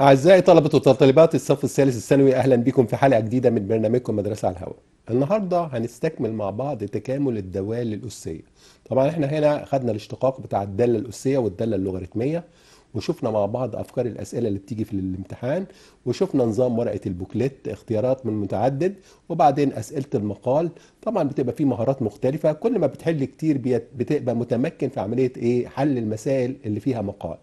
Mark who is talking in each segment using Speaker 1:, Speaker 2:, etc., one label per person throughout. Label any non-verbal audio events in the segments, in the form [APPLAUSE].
Speaker 1: أعزائي طلبة وطالبات الصف الثالث الثانوي أهلا بكم في حلقة جديدة من برنامجكم مدرسة على الهواء. النهاردة هنستكمل مع بعض تكامل الدوال الأسية. طبعا احنا هنا خدنا الاشتقاق بتاع الدالة الأسية والدالة اللوغاريتمية وشفنا مع بعض افكار الاسئله اللي بتيجي في الامتحان وشفنا نظام ورقه البوكليت اختيارات من متعدد وبعدين اسئله المقال طبعا بتبقى فيه مهارات مختلفه كل ما بتحل كتير بتبقى متمكن في عمليه ايه حل المسائل اللي فيها مقال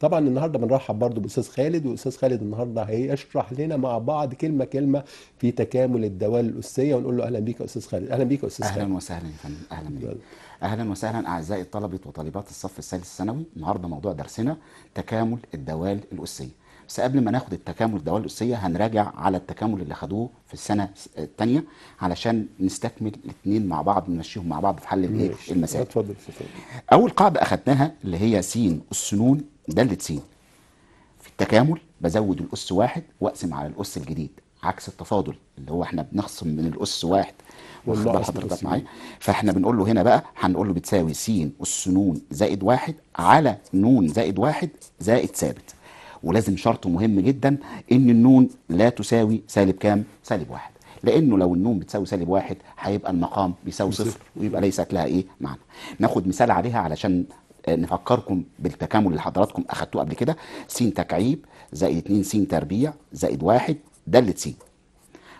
Speaker 1: طبعا النهارده بنرحب برضو باستاذ خالد واستاذ خالد النهارده هيشرح لنا مع بعض كلمه كلمه في
Speaker 2: تكامل الدوال الاسيه ونقول له اهلا بيك يا استاذ خالد اهلا بيك يا استاذ خالد اهلا وسهلا يا فندم اهلا بيك اهلا وسهلا اعزائي طلبه وطالبات الصف الثالث الثانوي النهارده موضوع درسنا تكامل الدوال الاسيه بس قبل ما ناخد التكامل الدوال الاسيه هنراجع على التكامل اللي خدوه في السنه الثانيه علشان نستكمل الاثنين مع بعض نمشيهم مع بعض في حل الايه المسائل اتفضل اول قاعده اخدناها اللي هي س السنون داله س في التكامل بزود الاس واحد واقسم على الاس الجديد عكس التفاضل اللي هو احنا بنخصم من الاس واحد والله بال حضرتك معايا فاحنا بنقول له هنا بقى هنقول له بتساوي س اس ن زائد واحد على ن زائد واحد زائد ثابت ولازم شرط مهم جدا ان النون لا تساوي سالب كام؟ سالب واحد لانه لو النون بتساوي سالب واحد هيبقى المقام بيساوي صفر ويبقى ليست لها ايه معنى. ناخد مثال عليها علشان آه، نفكركم بالتكامل اللي حضراتكم اخدتوه قبل كده س تكعيب زائد 2 س تربيع زائد واحد دالة س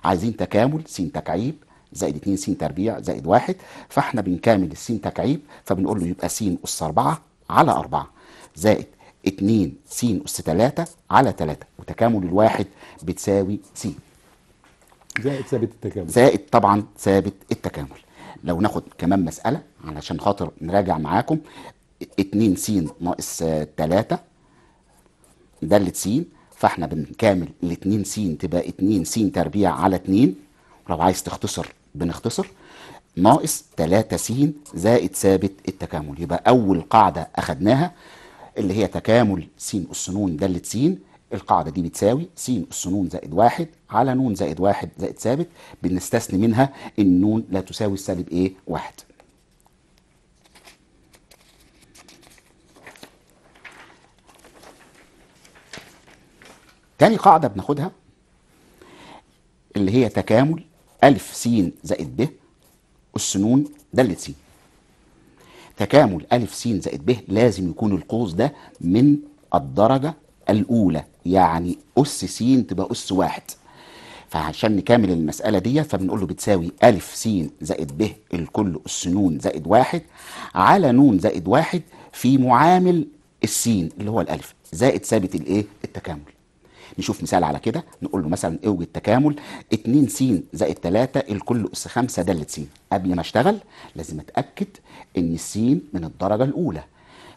Speaker 2: عايزين تكامل س تكعيب زائد 2 س تربيع زائد 1 فاحنا بنكامل الس تكعيب فبنقول له يبقى س أس 4 على 4 زائد 2 س أس 3 على 3 وتكامل الواحد بتساوي س
Speaker 1: زائد ثابت التكامل زائد
Speaker 2: طبعا ثابت التكامل لو ناخد كمان مسألة علشان خاطر نراجع معاكم 2 س ناقص 3 دالة س فاحنا بنكامل ال 2 س تبقى 2 س تربيع على 2 ولو عايز تختصر بنختصر ناقص 3 س زائد ثابت التكامل يبقى اول قاعده اخدناها اللي هي تكامل س اس ن د س القاعده دي بتساوي س اس ن زائد واحد على ن زائد واحد زائد ثابت بنستثني منها ان ن لا تساوي السالب ايه واحد تاني قاعده بناخدها اللي هي تكامل ألف س زائد ب أس ن د س تكامل ألف س زائد ب لازم يكون القوس ده من الدرجة الأولى يعني أس س تبقى أس واحد فعشان نكمل المسألة دي فبنقول له بتساوي ألف س زائد ب الكل أس ن زائد واحد على ن زائد واحد في معامل السين اللي هو الألف زائد ثابت الإيه التكامل نشوف مثال على كده نقول له مثلا اوجد تكامل 2 س زائد 3 الكل اس 5 د س قبل ما اشتغل لازم اتاكد ان السين من الدرجه الاولى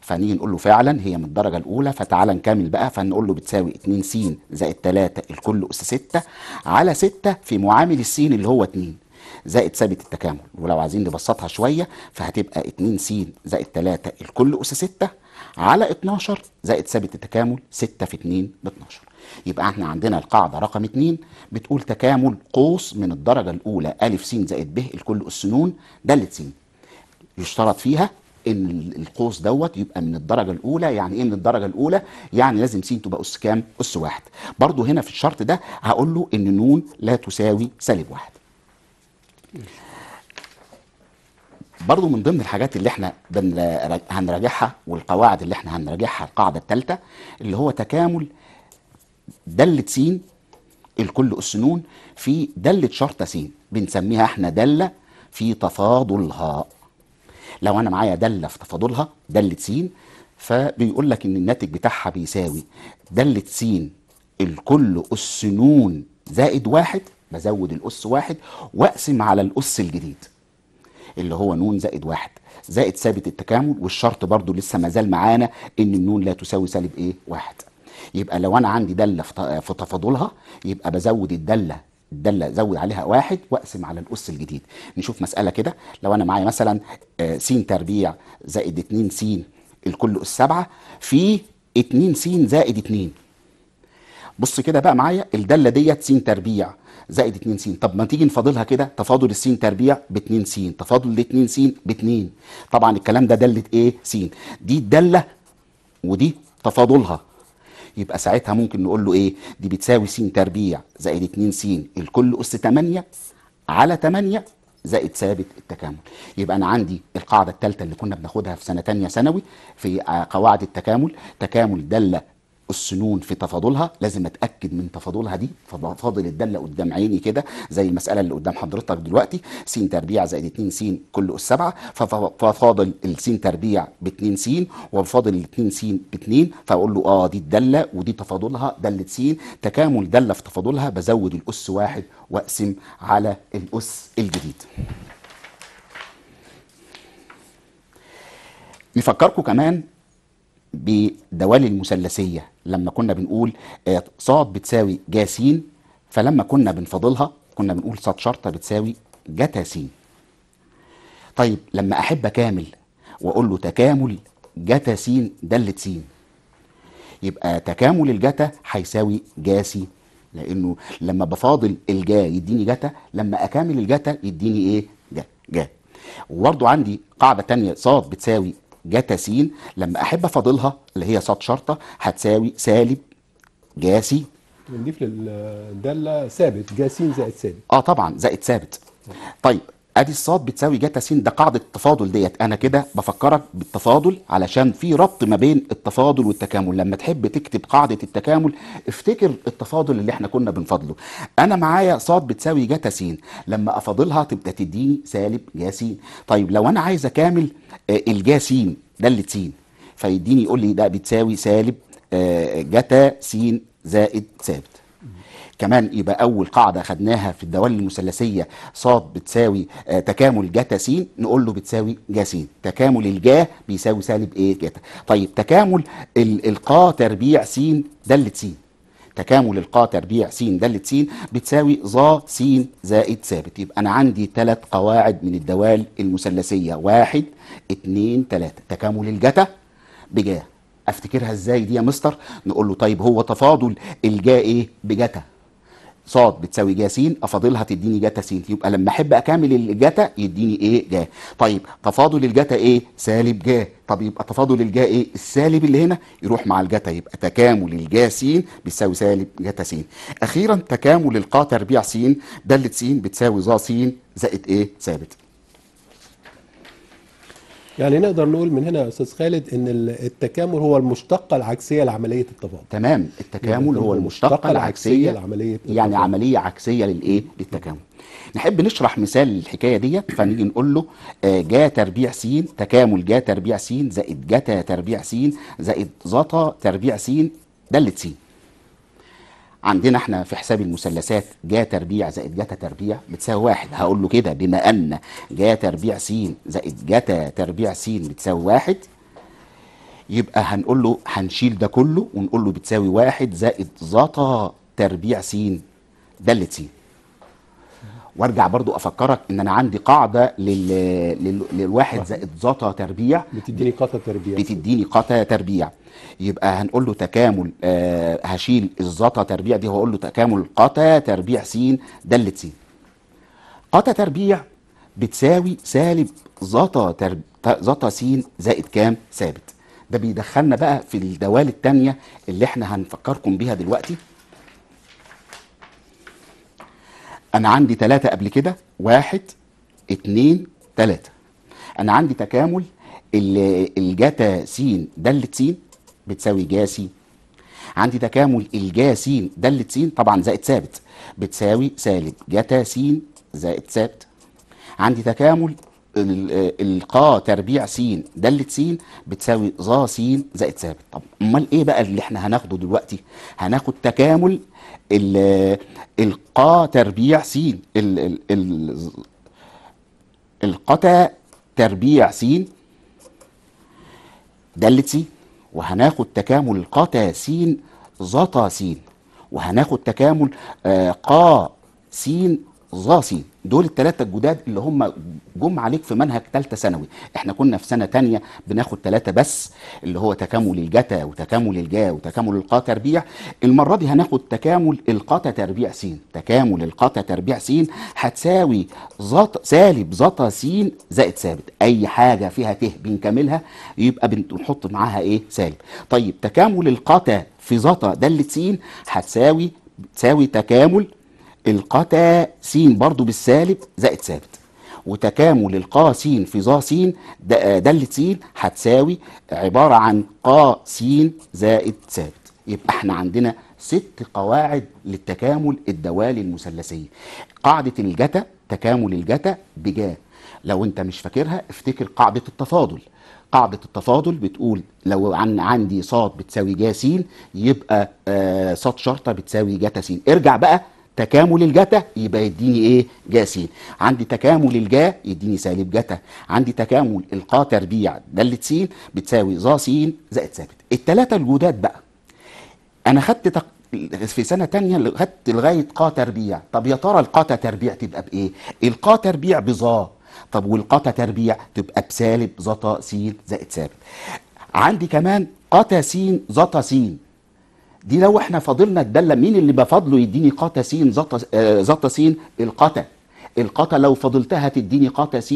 Speaker 2: فنيجي نقول له فعلا هي من الدرجه الاولى فتعالى نكمل بقى فنقول له بتساوي 2 س زائد 3 الكل اس 6 على 6 في معامل الس اللي هو 2 زائد ثابت التكامل ولو عايزين نبسطها شويه فهتبقى 2 س زائد 3 الكل اس 6 على 12 زائد ثابت التكامل 6 في 2 ب 12 يبقى احنا عندنا القاعده رقم اتنين بتقول تكامل قوس من الدرجه الاولى ا س زائد ب الكل اس ن د س يشترط فيها ان القوس دوت يبقى من الدرجه الاولى يعني ايه من الدرجه الاولى يعني لازم س تبقى اس كام اس واحد برضو هنا في الشرط ده هقول له ان ن لا تساوي سالب واحد برضو من ضمن الحاجات اللي احنا هنراجعها والقواعد اللي احنا هنراجعها القاعده الثالثه اللي هو تكامل دالة س الكل أس نون في دالة شرطة س بنسميها احنا دالة في تفاضلها لو أنا معايا دالة في تفاضلها دالة س فبيقول لك إن الناتج بتاعها بيساوي دالة س الكل أس نون زائد واحد بزود الأس واحد وأقسم على الأس الجديد اللي هو نون زائد واحد زائد ثابت التكامل والشرط برضو لسه ما زال معانا ان النون لا تساوي سالب ايه واحد يبقى لو انا عندي داله في تفاضلها يبقى بزود الداله الداله زود عليها واحد واقسم على الاس الجديد نشوف مساله كده لو انا معايا مثلا آه، س تربيع زائد 2 س الكل اس 7 في 2 س زائد 2 بص كده بقى معايا الداله ديت س تربيع زائد 2 س طب ما تيجي نفاضلها كده تفاضل السين تربيع ب 2 س تفاضل ال 2 س ب 2 طبعا الكلام ده داله ايه س دي الداله ودي تفاضلها يبقى ساعتها ممكن نقول له ايه دي بتساوي س تربيع زائد 2 س الكل اس 8 على 8 زائد ثابت التكامل يبقى انا عندي القاعده الثالثه اللي كنا بناخدها في سنه ثانيه ثانوي في قواعد التكامل تكامل داله السنون في تفاضلها لازم اتاكد من تفاضلها دي فاضل الداله قدام عيني كده زي المساله اللي قدام حضرتك دلوقتي س تربيع زائد 2 س كل اس 7 ففاضل الس تربيع ب 2 س وفاضل ال 2 س ب 2 فاقول له اه دي الداله ودي تفاضلها داله س تكامل داله في تفاضلها بزود الاس واحد واقسم على الاس الجديد نفكركم كمان بدوال المثلثيه لما كنا بنقول آه، ص بتساوي س فلما كنا بنفاضلها كنا بنقول ص شرطة بتساوي س طيب لما أحب أكامل وأقول له تكامل جتا س دلة س يبقى تكامل الجتا هيساوي جاسي لأنه لما بفاضل الجا يديني جتا لما أكامل الجتا يديني إيه؟ جا جا وبرده عندي قاعدة تانية صاد بتساوي جا تسيل لما احب افاضلها اللي هي صاد شرطه هتساوي سالب جاسي
Speaker 1: نضيف للداله ثابت جاسين زائد سالب
Speaker 2: اه طبعا زائد ثابت طيب ادي الصاد بتساوي جتا س ده قاعده التفاضل ديت انا كده بفكرك بالتفاضل علشان في ربط ما بين التفاضل والتكامل لما تحب تكتب قاعده التكامل افتكر التفاضل اللي احنا كنا بنفضله انا معايا صاد بتساوي جتا س لما افاضلها تبقى تديني سالب جا س طيب لو انا عايز اكامل آه، الجا س ده اللي س فيديني يقول لي ده بتساوي سالب آه، جتا س زائد سالب كمان يبقى اول قاعده خدناها في الدوال المثلثيه ص بتساوي آه، تكامل جتا س نقول له بتساوي جا س تكامل الجا بيساوي سالب ايه جتا طيب تكامل القا تربيع س داله س تكامل القا تربيع س دالة س بتساوي ظا س زائد ثابت يبقى أنا عندي ثلاث قواعد من الدوال المثلثية واحد اتنين تلاتة تكامل الجتا بجا افتكرها ازاي دي يا مستر نقول له طيب هو تفاضل الجا ايه بجتا صاد بتساوي جاسين افاضلها تديني جتا سين يبقى لما احب اكامل الجتا يديني ايه جا طيب تفاضل الجتا ايه سالب جا طب يبقى تفاضل الجا ايه السالب اللي هنا يروح مع الجتا يبقى تكامل الجا س بتساوي سالب جتا س اخيرا تكامل القا تربيع س داله س بتساوي ظا س زائد ايه ثابت
Speaker 1: يعني نقدر نقول من هنا يا استاذ خالد ان التكامل هو المشتقه العكسيه لعمليه التفاضل تمام
Speaker 2: التكامل يعني هو المشتقه العكسيه لعمليه يعني عمليه عكسيه للايه للتكامل نحب نشرح مثال الحكايه ديت فنيجي نقول له آه، جا تربيع س تكامل جا تربيع س زائد جتا تربيع س زائد زطا تربيع س دلت س عندنا احنا في حساب المثلثات جا تربيع زائد جتا تربيع بتساوي واحد هقول له كده بما ان جا تربيع س زائد جتا تربيع س بتساوي واحد يبقى هنقول له هنشيل ده كله ونقول له بتساوي واحد زائد زطا تربيع س دالة س وارجع برضو افكرك ان انا عندي قاعده لل... لل... للواحد زائد زطا تربيع بتديني قتا تربيع بتديني قتا تربيع يبقى هنقول له تكامل آه هشيل الزطا تربيع دي وهقول له تكامل قطا تربيع س دلة س قطا تربيع بتساوي سالب زطا زطا س زائد كام ثابت ده بيدخلنا بقى في الدوال الثانية اللي احنا هنفكركم بيها دلوقتي انا عندي ثلاثة قبل كده واحد اتنين ثلاثة انا عندي تكامل الجتا س دلت س بتساوي جا س عندي تكامل الجا س دالة س طبعا زائد ثابت بتساوي سالب جتا س زائد ثابت عندي تكامل القا تربيع س دالة س بتساوي ظا س زائد ثابت طب امال ايه بقى اللي احنا هناخده دلوقتي هناخد تكامل القا تربيع س القتا تربيع س دالة س وهناخد تكامل قتا سين زطا سين وهناخد تكامل آه، قا سين ظا سين دول الثلاثه الجداد اللي هم جم عليك في منهج ثالثه ثانوي احنا كنا في سنه تانية بناخد ثلاثه بس اللي هو تكامل الجتا وتكامل الجا وتكامل القا تربيع المره دي هناخد تكامل القتا تربيع س تكامل القتا تربيع س هتساوي زط سالب زتا س زائد ثابت اي حاجه فيها ت بنكملها يبقى بنحط معاها ايه سالب طيب تكامل القتا في زتا داله س هتساوي تساوي تكامل القتا س برضو بالسالب زائد ثابت وتكامل القا س في ظا س دالة س هتساوي عبارة عن قا س زائد ثابت يبقى احنا عندنا ست قواعد للتكامل الدوالي المثلثية قاعدة الجتا تكامل الجتا بجا لو انت مش فاكرها افتكر قاعدة التفاضل قاعدة التفاضل بتقول لو عن عندي صاد بتساوي جا س يبقى ص آه، صاد شرطة بتساوي جتا س ارجع بقى تكامل الجتا يبقى يديني ايه جا س عندي تكامل الجا يديني سالب جتا عندي تكامل القا تربيع دالة س بتساوي ظا س زائد ثابت الثلاثه الجداد بقى انا خدت تق... في سنه تانية خدت لغايه قا تربيع طب يا ترى القا تربيع تبقى بايه القا تربيع بظا طب والقا تربيع تبقى بسالب ظا س زائد ثابت عندي كمان قا س ظا س دي لو احنا فاضلنا الداله مين اللي بفضله يديني قاتا س ذات س القتا القاتا لو فضلتها تديني قاتا س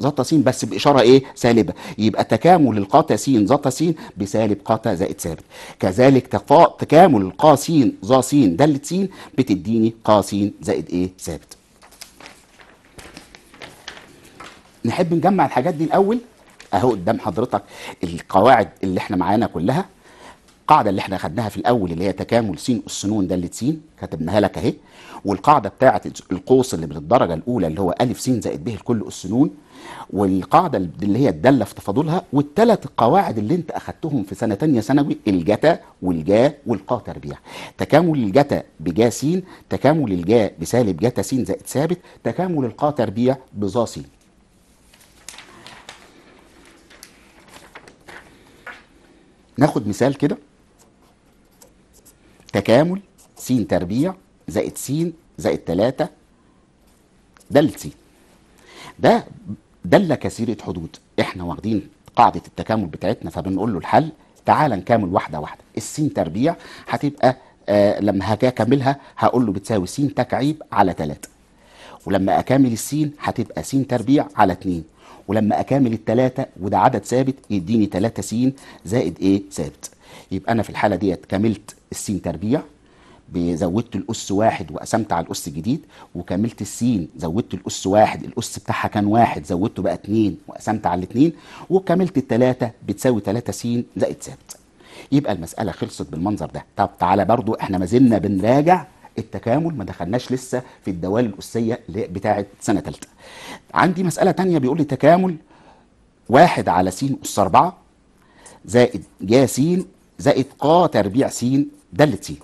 Speaker 2: ذات س بس باشاره ايه سالبه يبقى تكامل القاتا س ذات س بسالب قاتا زائد ثابت كذلك تقا... تكامل القا س ظا س دالة س بتديني قا س زائد ايه ثابت نحب نجمع الحاجات دي الاول اهو قدام حضرتك القواعد اللي احنا معانا كلها القاعده اللي احنا خدناها في الاول اللي هي تكامل س اس ن د س كتبناها لك اهي والقاعده بتاعه القوس اللي من الدرجه الاولى اللي هو ا س زائد ب لكل اس ن والقاعده اللي هي الداله في تفاضلها والثلاث قواعد اللي انت اخدتهم في سنه ثانيه ثانوي الجتا والجا والقا تربيع تكامل الجتا بجا س تكامل الجا بسالب جتا س زائد ثابت تكامل القا تربيع بظا س ناخد مثال كده تكامل س تربيع زائد س زائد 3 د س ده دلة كثيرة حدود احنا واخدين قاعدة التكامل بتاعتنا فبنقول له الحل تعالى نكامل واحدة واحدة السين تربيع هتبقى آه لما هاجي اكملها هقول له بتساوي س تكعيب على 3 ولما اكامل السين هتبقى س تربيع على 2 ولما اكامل التلاتة وده عدد ثابت يديني 3 س زائد ايه ثابت يبقى انا في الحالة ديت كملت السين تربيع زودت الاس واحد وقسمت على الاس الجديد وكملت السين زودت الاس واحد الاس بتاعها كان واحد زودته بقى اتنين وقسمت على الاتنين وكملت التلاته بتساوي تلاته سين زائد سات يبقى المساله خلصت بالمنظر ده طب تعالى برضو احنا ما زلنا بنراجع التكامل ما دخلناش لسه في الدوال الاسيه بتاعه سنه ثالثه عندي مساله تانية بيقول لي تكامل واحد على س اس أربعة زائد جا س زائد قا تربيع س ده اللي تسيبه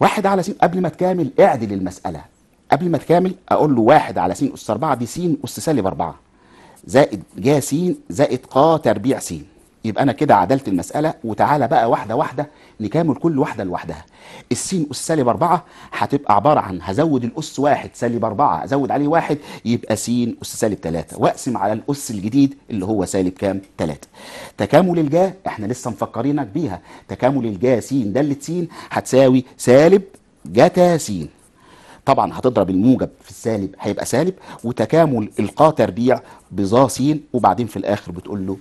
Speaker 2: واحد على س قبل ما تكامل اعدل المسألة قبل ما تكامل اقول له واحد على س اس 4 دي س اس سالب 4 زائد جا س زائد ق تربيع س يبقى انا كده عدلت المساله وتعالى بقى واحده واحده نكامل كل واحده لوحدها السين اس سالب 4 هتبقى عباره عن هزود الاس واحد سالب 4 ازود عليه واحد يبقى سين اس سالب 3 واقسم على الاس الجديد اللي هو سالب كام 3 تكامل الجا احنا لسه مفكرينك بيها تكامل الجا س د س هتساوي سالب جتا س طبعا هتضرب الموجب في السالب هيبقى سالب وتكامل القا تربيع بظا س وبعدين في الاخر بتقول له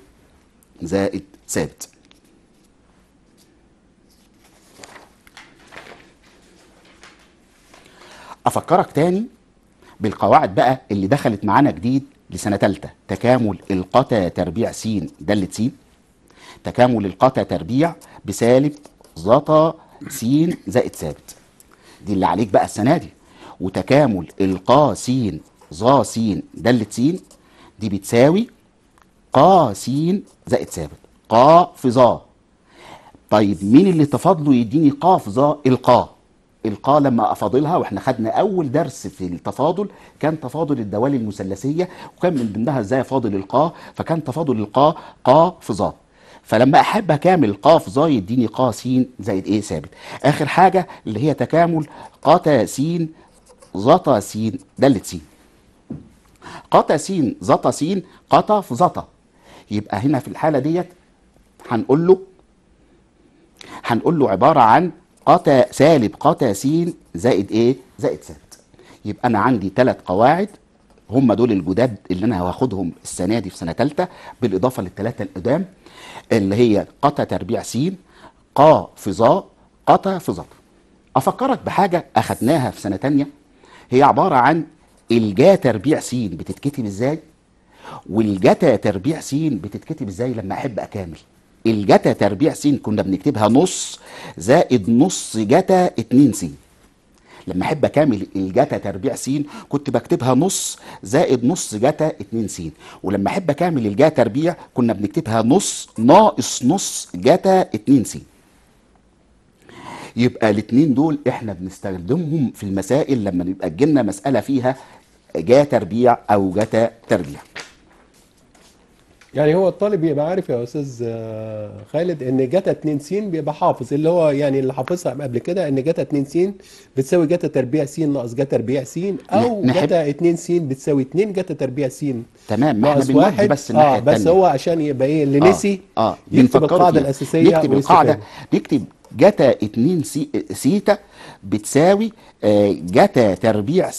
Speaker 2: زائد ثابت افكرك تاني بالقواعد بقى اللي دخلت معانا جديد لسنه ثالثه تكامل القطع تربيع س د س تكامل القطع تربيع بسالب زطا س زائد ثابت دي اللي عليك بقى السنه دي وتكامل القا س ظا س د س دي بتساوي قا س زائد ثابت قا في ظا طيب مين اللي تفاضله يديني قا في ظا القا القا لما افاضلها واحنا خدنا اول درس في التفاضل كان تفاضل الدوال المثلثيه وكان من ضمنها ازاي افاضل القا فكان تفاضل القا قا في ظا فلما احب اكامل ق في ظا يديني ق س زائد ايه ثابت اخر حاجه اللي هي تكامل ق س ظ س د س ت س ت س قطا في ظ يبقى هنا في الحالة ديت هنقول له هنقول له عبارة عن قتا سالب قتا س زائد ايه زائد س يبقى انا عندي ثلاث قواعد هم دول الجداد اللي انا هاخدهم السنه دي في سنه ثالثه بالاضافه للثلاثه القدام اللي هي قتا تربيع س قا فظاء قتا في فظاء افكرك بحاجه اخدناها في سنه ثانيه هي عباره عن الجا تربيع س بتتكتب ازاي والجتا تربيع سين بتتكتب ازاي لما احب اكامل الجتا تربيع سين كنا بنكتبها نص زائد نص جتا اتنين سين لما احب اكامل الجتا تربيع سين كنت بكتبها نص زائد نص جتا اتنين سين ولما احب اكامل الجا تربيع كنا بنكتبها نص ناقص نص جتا اتنين سين يبقى الاتنين دول احنا بنستخدمهم في المسائل لما يبقى جينا مسألة فيها جا تربيع او جتا تربيع
Speaker 1: يعني هو الطالب بيبقى عارف يا استاذ آه، خالد ان جتا 2 س بيبقى حافظ اللي هو يعني اللي حافظها قبل كده ان جتا 2 س بتساوي جتا تربيع س ناقص جتا تربيع س او جتا 2 س بتساوي 2 جتا تربيع س
Speaker 2: تمام ما احنا بنودي بس الناحيه آه بس هو
Speaker 1: عشان يبقى ايه اللي آه، نسي
Speaker 2: اه, يكتب القاعده الاساسيه نكتب القاعده نكتب جتا 2 س سيتا بتساوي آه، جتا تربيع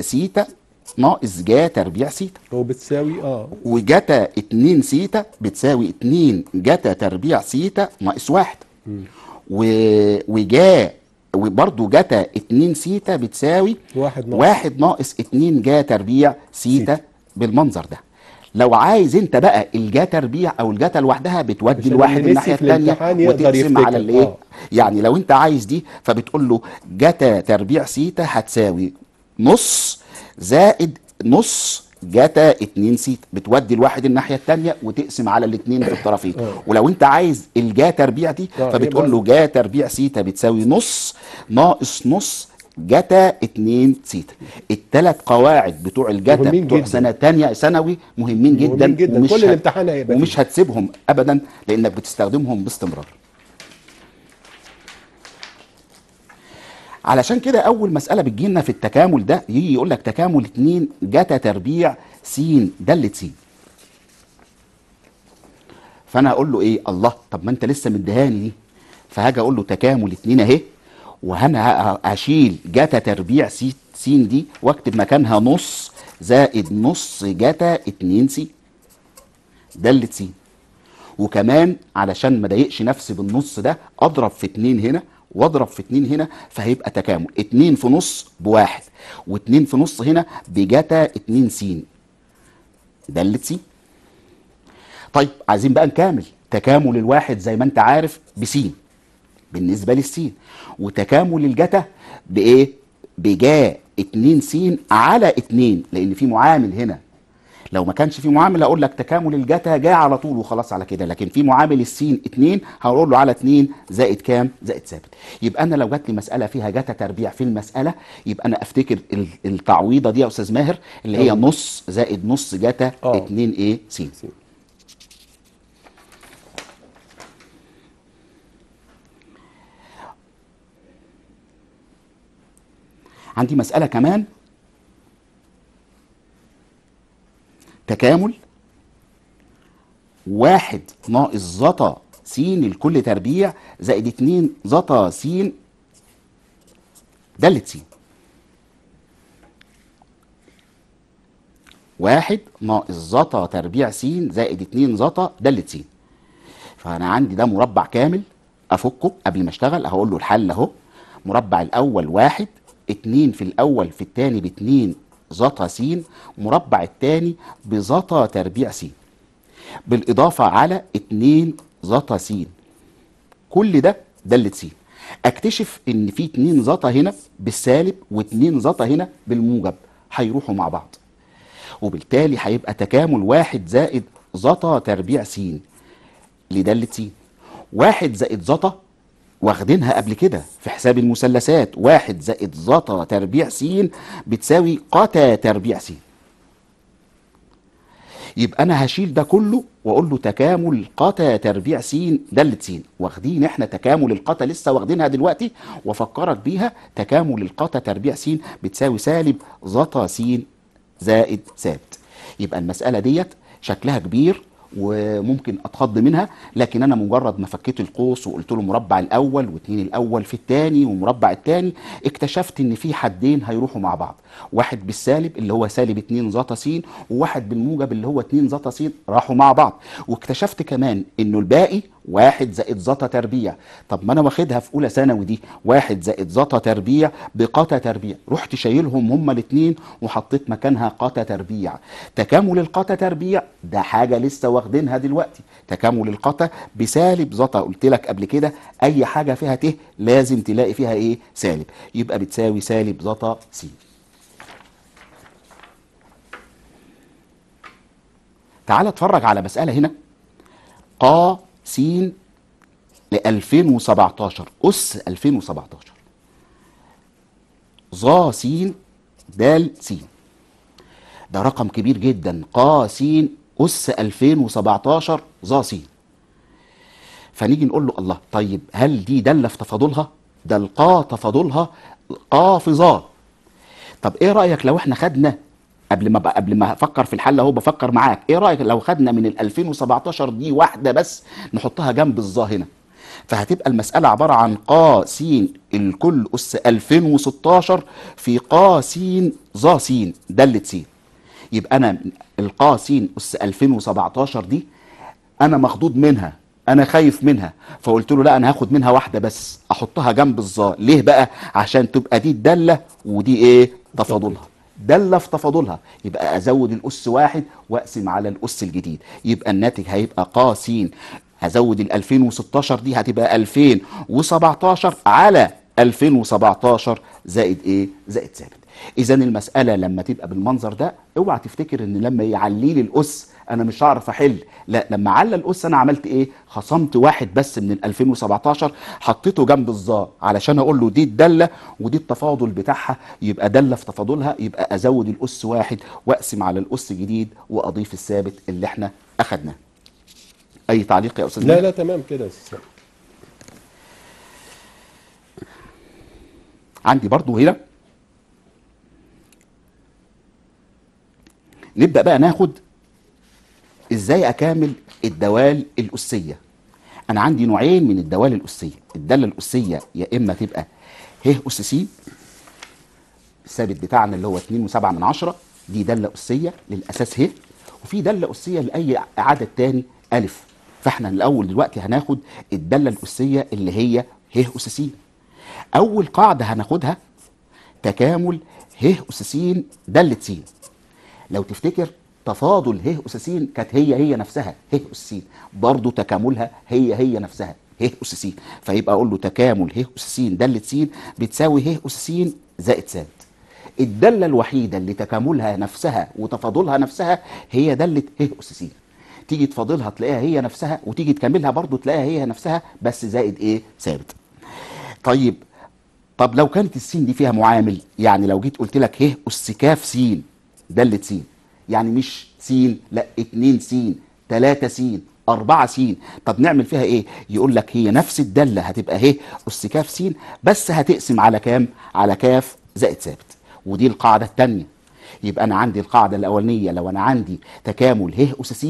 Speaker 2: سيتا ناقص جا ربيع سيتا هو بتساوي اه وجتا 2 سيتا بتساوي 2 جتا تربيع سيتا ناقص واحد و... وجا وبرضه جتا 2 سيتا بتساوي
Speaker 1: واحد ناقص واحد
Speaker 2: ناقص 2 جا تربيع سيتا, سيتا بالمنظر ده لو عايز انت بقى الجا تربيع او الجتا لوحدها بتودي الواحد الناحيه الثانيه وتقسم على الايه يعني لو انت عايز دي فبتقول له جتا تربيع سيتا هتساوي نص زائد نص جتا 2 سيتا بتودي الواحد الناحيه الثانيه وتقسم على الاثنين في الطرفين آه. ولو انت عايز الجا تربيع دي آه، فبتقول له جا تربيع سيتا بتساوي نص ناقص نص جتا 2 سيتا الثلاث قواعد بتوع الجتا بتوع سنه ثانيه ثانوي مهمين جدا, مهمين جدا ومش, كل هت... الامتحان ومش هتسيبهم ابدا لانك بتستخدمهم باستمرار علشان كده اول مساله بتجي لنا في التكامل ده يجي يقول لك تكامل 2 جتا تربيع س دالة س فانا هقول له ايه الله طب ما انت لسه مديهاني دي فهاجي اقول له تكامل 2 اهي وهنا أشيل جتا تربيع س س دي واكتب مكانها نص زائد نص جتا 2 س دالة س وكمان علشان ما ضايقش نفسي بالنص ده اضرب في 2 هنا واضرب في اتنين هنا فهيبقى تكامل اتنين في نص بواحد واتنين في نص هنا بجتا اتنين سين دالة سين طيب عايزين بقى نكامل تكامل الواحد زي ما انت عارف بسين بالنسبة للسين وتكامل الجتا بايه بجا 2 س على 2 لان في معامل هنا لو ما كانش في معامل هقول لك تكامل الجتا جاي على طول وخلاص على كده لكن في معامل السين 2 هقول له على 2 زائد كام زائد ثابت يبقى انا لو جات لي مساله فيها جتا تربيع في المساله يبقى انا افتكر التعويضه دي يا استاذ ماهر اللي هي نص زائد نص جتا 2 ايه سين عندي مسألة كمان تكامل واحد ناقص زطا س لكل تربيع زائد اتنين زطا س دالة س واحد ناقص زطا تربيع س زائد اتنين زطا دالة س فأنا عندي ده مربع كامل أفكه قبل ما أشتغل هقول له الحل أهو مربع الأول واحد اتنين في الأول في التاني باتنين زطا س مربع الثاني بزطا تربيع س بالإضافة على 2 زطا س كل ده دالة س اكتشف ان في 2 زطا هنا بالسالب و2 زطا هنا بالموجب هيروحوا مع بعض وبالتالي هيبقى تكامل 1 زائد زطا تربيع س لدالة س 1 زائد زطا واخدينها قبل كده في حساب المثلثات واحد زائد زطا تربيع س بتساوي قتا تربيع س يبقى انا هشيل ده كله واقول له تكامل قتا تربيع س دلة س واخدين احنا تكامل القتا لسه واخدينها دلوقتي وافكرك بيها تكامل القتا تربيع س بتساوي سالب زطا س زائد ثابت يبقى المساله ديت شكلها كبير وممكن اتخض منها لكن انا مجرد ما فكيت القوس وقلت له مربع الاول واتنين الاول في الثاني ومربع الثاني اكتشفت ان في حدين هيروحوا مع بعض واحد بالسالب اللي هو سالب 2 زتا س وواحد بالموجب اللي هو 2 زتا س راحوا مع بعض واكتشفت كمان انه الباقي واحد زائد زطة تربية طب ما انا واخدها في اولى ثانوي دي واحد زائد زطة تربية بقتا تربية رحت شايلهم هما الاثنين وحطيت مكانها قتا تربيع تكامل القتا تربيع ده حاجة لسه واخدينها دلوقتي تكامل القتا بسالب زطة قلت لك قبل كده اي حاجة فيها ت لازم تلاقي فيها ايه سالب يبقى بتساوي سالب زطة س تعال اتفرج على مسألة هنا قا س ل 2017 أس 2017 ظا س د س ده رقم كبير جدا قا س أس 2017 ظا س فنيجي نقول له الله طيب هل دي دالة في تفاضلها؟ ده القا تفاضلها قا في ظا طب ايه رأيك لو احنا خدنا قبل ما قبل ما افكر في الحل اهو بفكر معاك ايه رايك لو خدنا من ال 2017 دي واحده بس نحطها جنب الظا هنا فهتبقى المسألة عبارة عن قا س الكل أس 2016 في قا س ظا س دله س يبقى أنا القا س أس 2017 دي أنا مخضوض منها أنا خايف منها فقلت له لا أنا هاخد منها واحدة بس أحطها جنب الظا ليه بقى عشان تبقى دي الدالة ودي إيه تفاضلها ده اللي افتفضوا لها يبقى ازود الاس واحد واقسم على الاس الجديد يبقى الناتج هيبقى قاسين هزود ال 2016 دي هتبقى 2017 على 2017 زائد ايه زائد ثابت اذا المساله لما تبقى بالمنظر ده اوعى تفتكر ان لما يعلي لي الاس انا مش هعرف احل لا لما على الاس انا عملت ايه خصمت واحد بس من ال 2017 حطيته جنب الظا علشان اقول له دي الداله ودي التفاضل بتاعها يبقى داله في تفاضلها يبقى ازود الاس واحد واقسم على الاس جديد واضيف الثابت اللي احنا اخدناه اي تعليق يا استاذ لا لا
Speaker 1: تمام كده يا استاذ
Speaker 2: عندي برضو هنا نبدا بقى ناخد ازاي اكامل الدوال الاسيه انا عندي نوعين من الدوال الاسيه الداله الاسيه يا اما تبقى ه اس سي الثابت بتاعنا اللي هو 2.7 من عشرة دي داله اسيه للاساس ه وفي داله اسيه لاي عدد تاني الف فاحنا الاول دلوقتي هناخد الداله الاسيه اللي هي ه اس س اول قاعده هناخدها تكامل ه اس س داله س لو تفتكر تفاضل ه أس س كانت هي هي نفسها ه أس س برضه تكاملها هي هي نفسها ه أس س فيبقى أقول له تكامل ه أس س دالة س بتساوي ه أس س زائد س الدالة الوحيدة اللي تكاملها نفسها وتفاضلها نفسها هي دالة ه أس س تيجي تفاضلها تلاقيها هي نفسها وتيجي تكملها برضو تلاقيها هي نفسها بس زائد ايه ثابت طيب طب لو كانت السين دي فيها معامل يعني لو جيت قلت لك ه اس كاف س دالة س يعني مش سين لا 2 سين 3 سين 4 سين طب نعمل فيها ايه يقول لك هي نفس الداله هتبقى هي اس ك س بس هتقسم على كام على كاف زائد ثابت ودي القاعده الثانيه يبقى انا عندي القاعده الاولانيه لو انا عندي تكامل ه اس س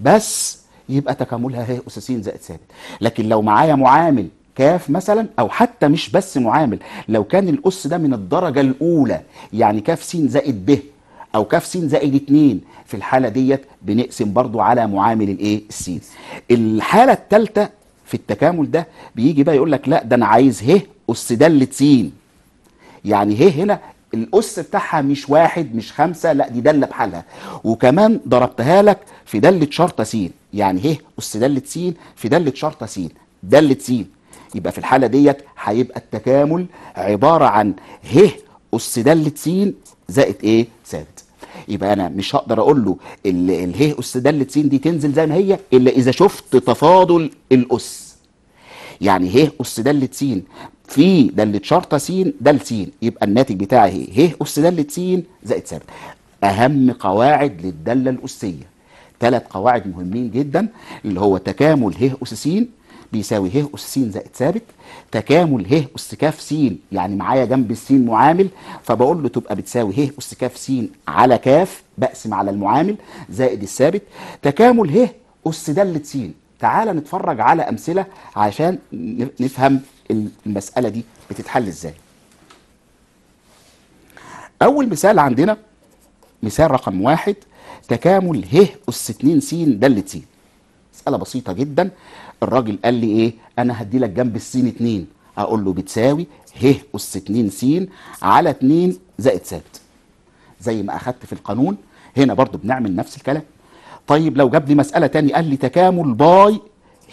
Speaker 2: بس يبقى تكاملها ه اس س زائد ثابت لكن لو معايا معامل كاف مثلا او حتى مش بس معامل لو كان الاس ده من الدرجه الاولى يعني كاف س زائد ب او كاف س زائد 2 في الحاله ديت بنقسم برضه على معامل الايه السين الحاله الثالثه في التكامل ده بيجي بقى يقول لك لا ده انا عايز ه اس داله س يعني ه هنا الاس بتاعها مش واحد مش خمسه لا دي داله بحالها وكمان ضربتها لك في داله شرطه س يعني ه اس داله س في داله شرطه س داله س يبقى في الحاله ديت هيبقى التكامل عباره عن ه اس داله س زائد ايه ساد يبقى انا مش هقدر اقول له اله اس د س دي تنزل زي ما هي الا اذا شفت تفاضل الاس يعني ه اس د س في د شرطه س د س يبقى الناتج بتاعي ه اس د س زائد ثابت اهم قواعد للداله الاسيه ثلاث قواعد مهمين جدا اللي هو تكامل ه اس س بيساوي ه اس س زائد ثابت تكامل ه أس ك س يعني معايا جنب السين معامل فبقول له تبقى بتساوي ه أس ك س على كاف بقسم على المعامل زائد الثابت تكامل ه أس دالة س تعالى نتفرج على أمثلة عشان نفهم المسألة دي بتتحل إزاي أول مثال عندنا مثال رقم واحد تكامل ه أس 2 س دالة س مساله بسيطه جدا الراجل قال لي ايه انا هدي لك جنب السين 2 اقول له بتساوي ه اس 2 س على 2 زائد ثابت زي ما اخدت في القانون هنا برضو بنعمل نفس الكلام طيب لو جاب لي مساله تاني قال لي تكامل باي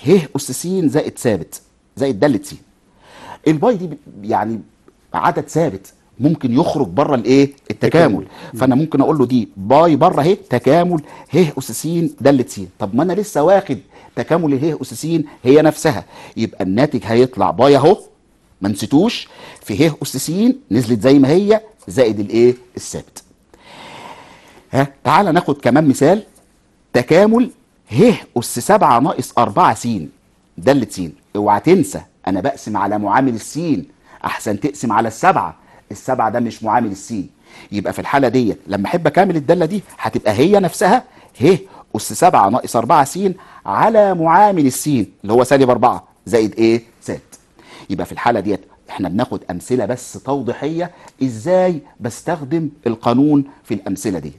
Speaker 2: ه اس س زائد ثابت زائد دالة س الباي دي يعني عدد ثابت ممكن يخرج بره الايه التكامل فانا ممكن اقول له دي باي بره اهي تكامل ه اس س د س طب ما انا لسه واخد تكامل اله اس س هي نفسها يبقى الناتج هيطلع باي اهو ما نسيتوش في ه اس س نزلت زي ما هي زائد الايه الثابت ها تعالى ناخد كمان مثال تكامل ه اس 7 ناقص 4 س د س اوعى تنسى انا بقسم على معامل السين احسن تقسم على السبعه السبعة ده مش معامل السين يبقى في الحالة دي لما أحب أكامل الدالة دي هتبقى هي نفسها ه أس سبعة ناقص أربعة س على معامل السين اللي هو سالب أربعة زائد إيه سات يبقى في الحالة ديت احنا بناخد امثله بس توضيحيه ازاي بستخدم القانون في الامثله دي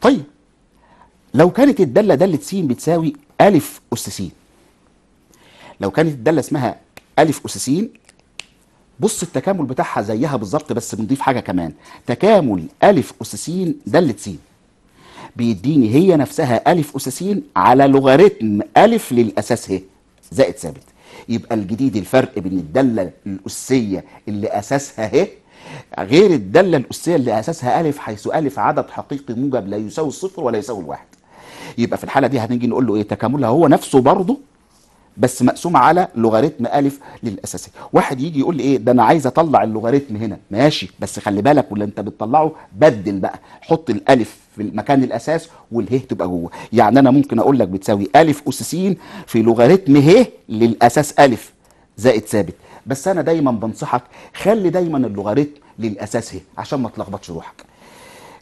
Speaker 2: طيب لو كانت الدالة دالة س بتساوي ا أس س لو كانت الدالة اسمها ا أس س بص التكامل بتاعها زيها بالظبط بس بنضيف حاجة كمان تكامل ا أس س دالة س بيديني هي نفسها ا أس س على لوغاريتم ا للأساس ه زائد ثابت يبقى الجديد الفرق بين الدالة الأسية اللي أساسها ه غير الدالة الأسية اللي أساسها ا حيث ا عدد حقيقي موجب لا يساوي الصفر ولا يساوي الواحد يبقى في الحاله دي هنيجي نقول له ايه تكاملها هو نفسه برضه بس مقسوم على لوغاريتم الف للاساسيه واحد يجي يقول لي ايه ده انا عايز اطلع اللوغاريتم هنا ماشي بس خلي بالك واللي انت بتطلعه بدل بقى حط الالف في المكان الاساس واله تبقى جوه يعني انا ممكن اقول لك بتساوي الف اس س في لوغاريتم ه للاساس الف زائد ثابت بس انا دايما بنصحك خلي دايما اللوغاريتم للاساس ه عشان ما تلخبطش روحك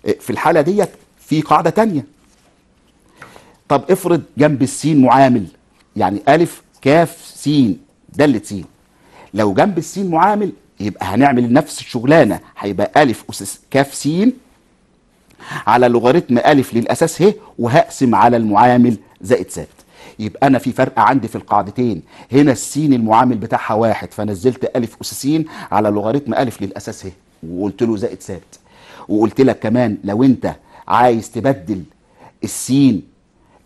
Speaker 2: إيه، في الحاله ديت في قاعده تانية طب افرض جنب السين معامل يعني ألف كاف سين دالة سين لو جنب السين معامل يبقى هنعمل نفس الشغلانة هيبقى ألف أسس كاف سين على لوغاريتم ألف للأساس ه وهقسم على المعامل زائد سات يبقى انا في فرق عندي في القاعدتين هنا السين المعامل بتاعها واحد فنزلت الف اس سين على لوغاريتم الف للاساس ه وقلت له زائد سات وقلت لك كمان لو انت عايز تبدل السين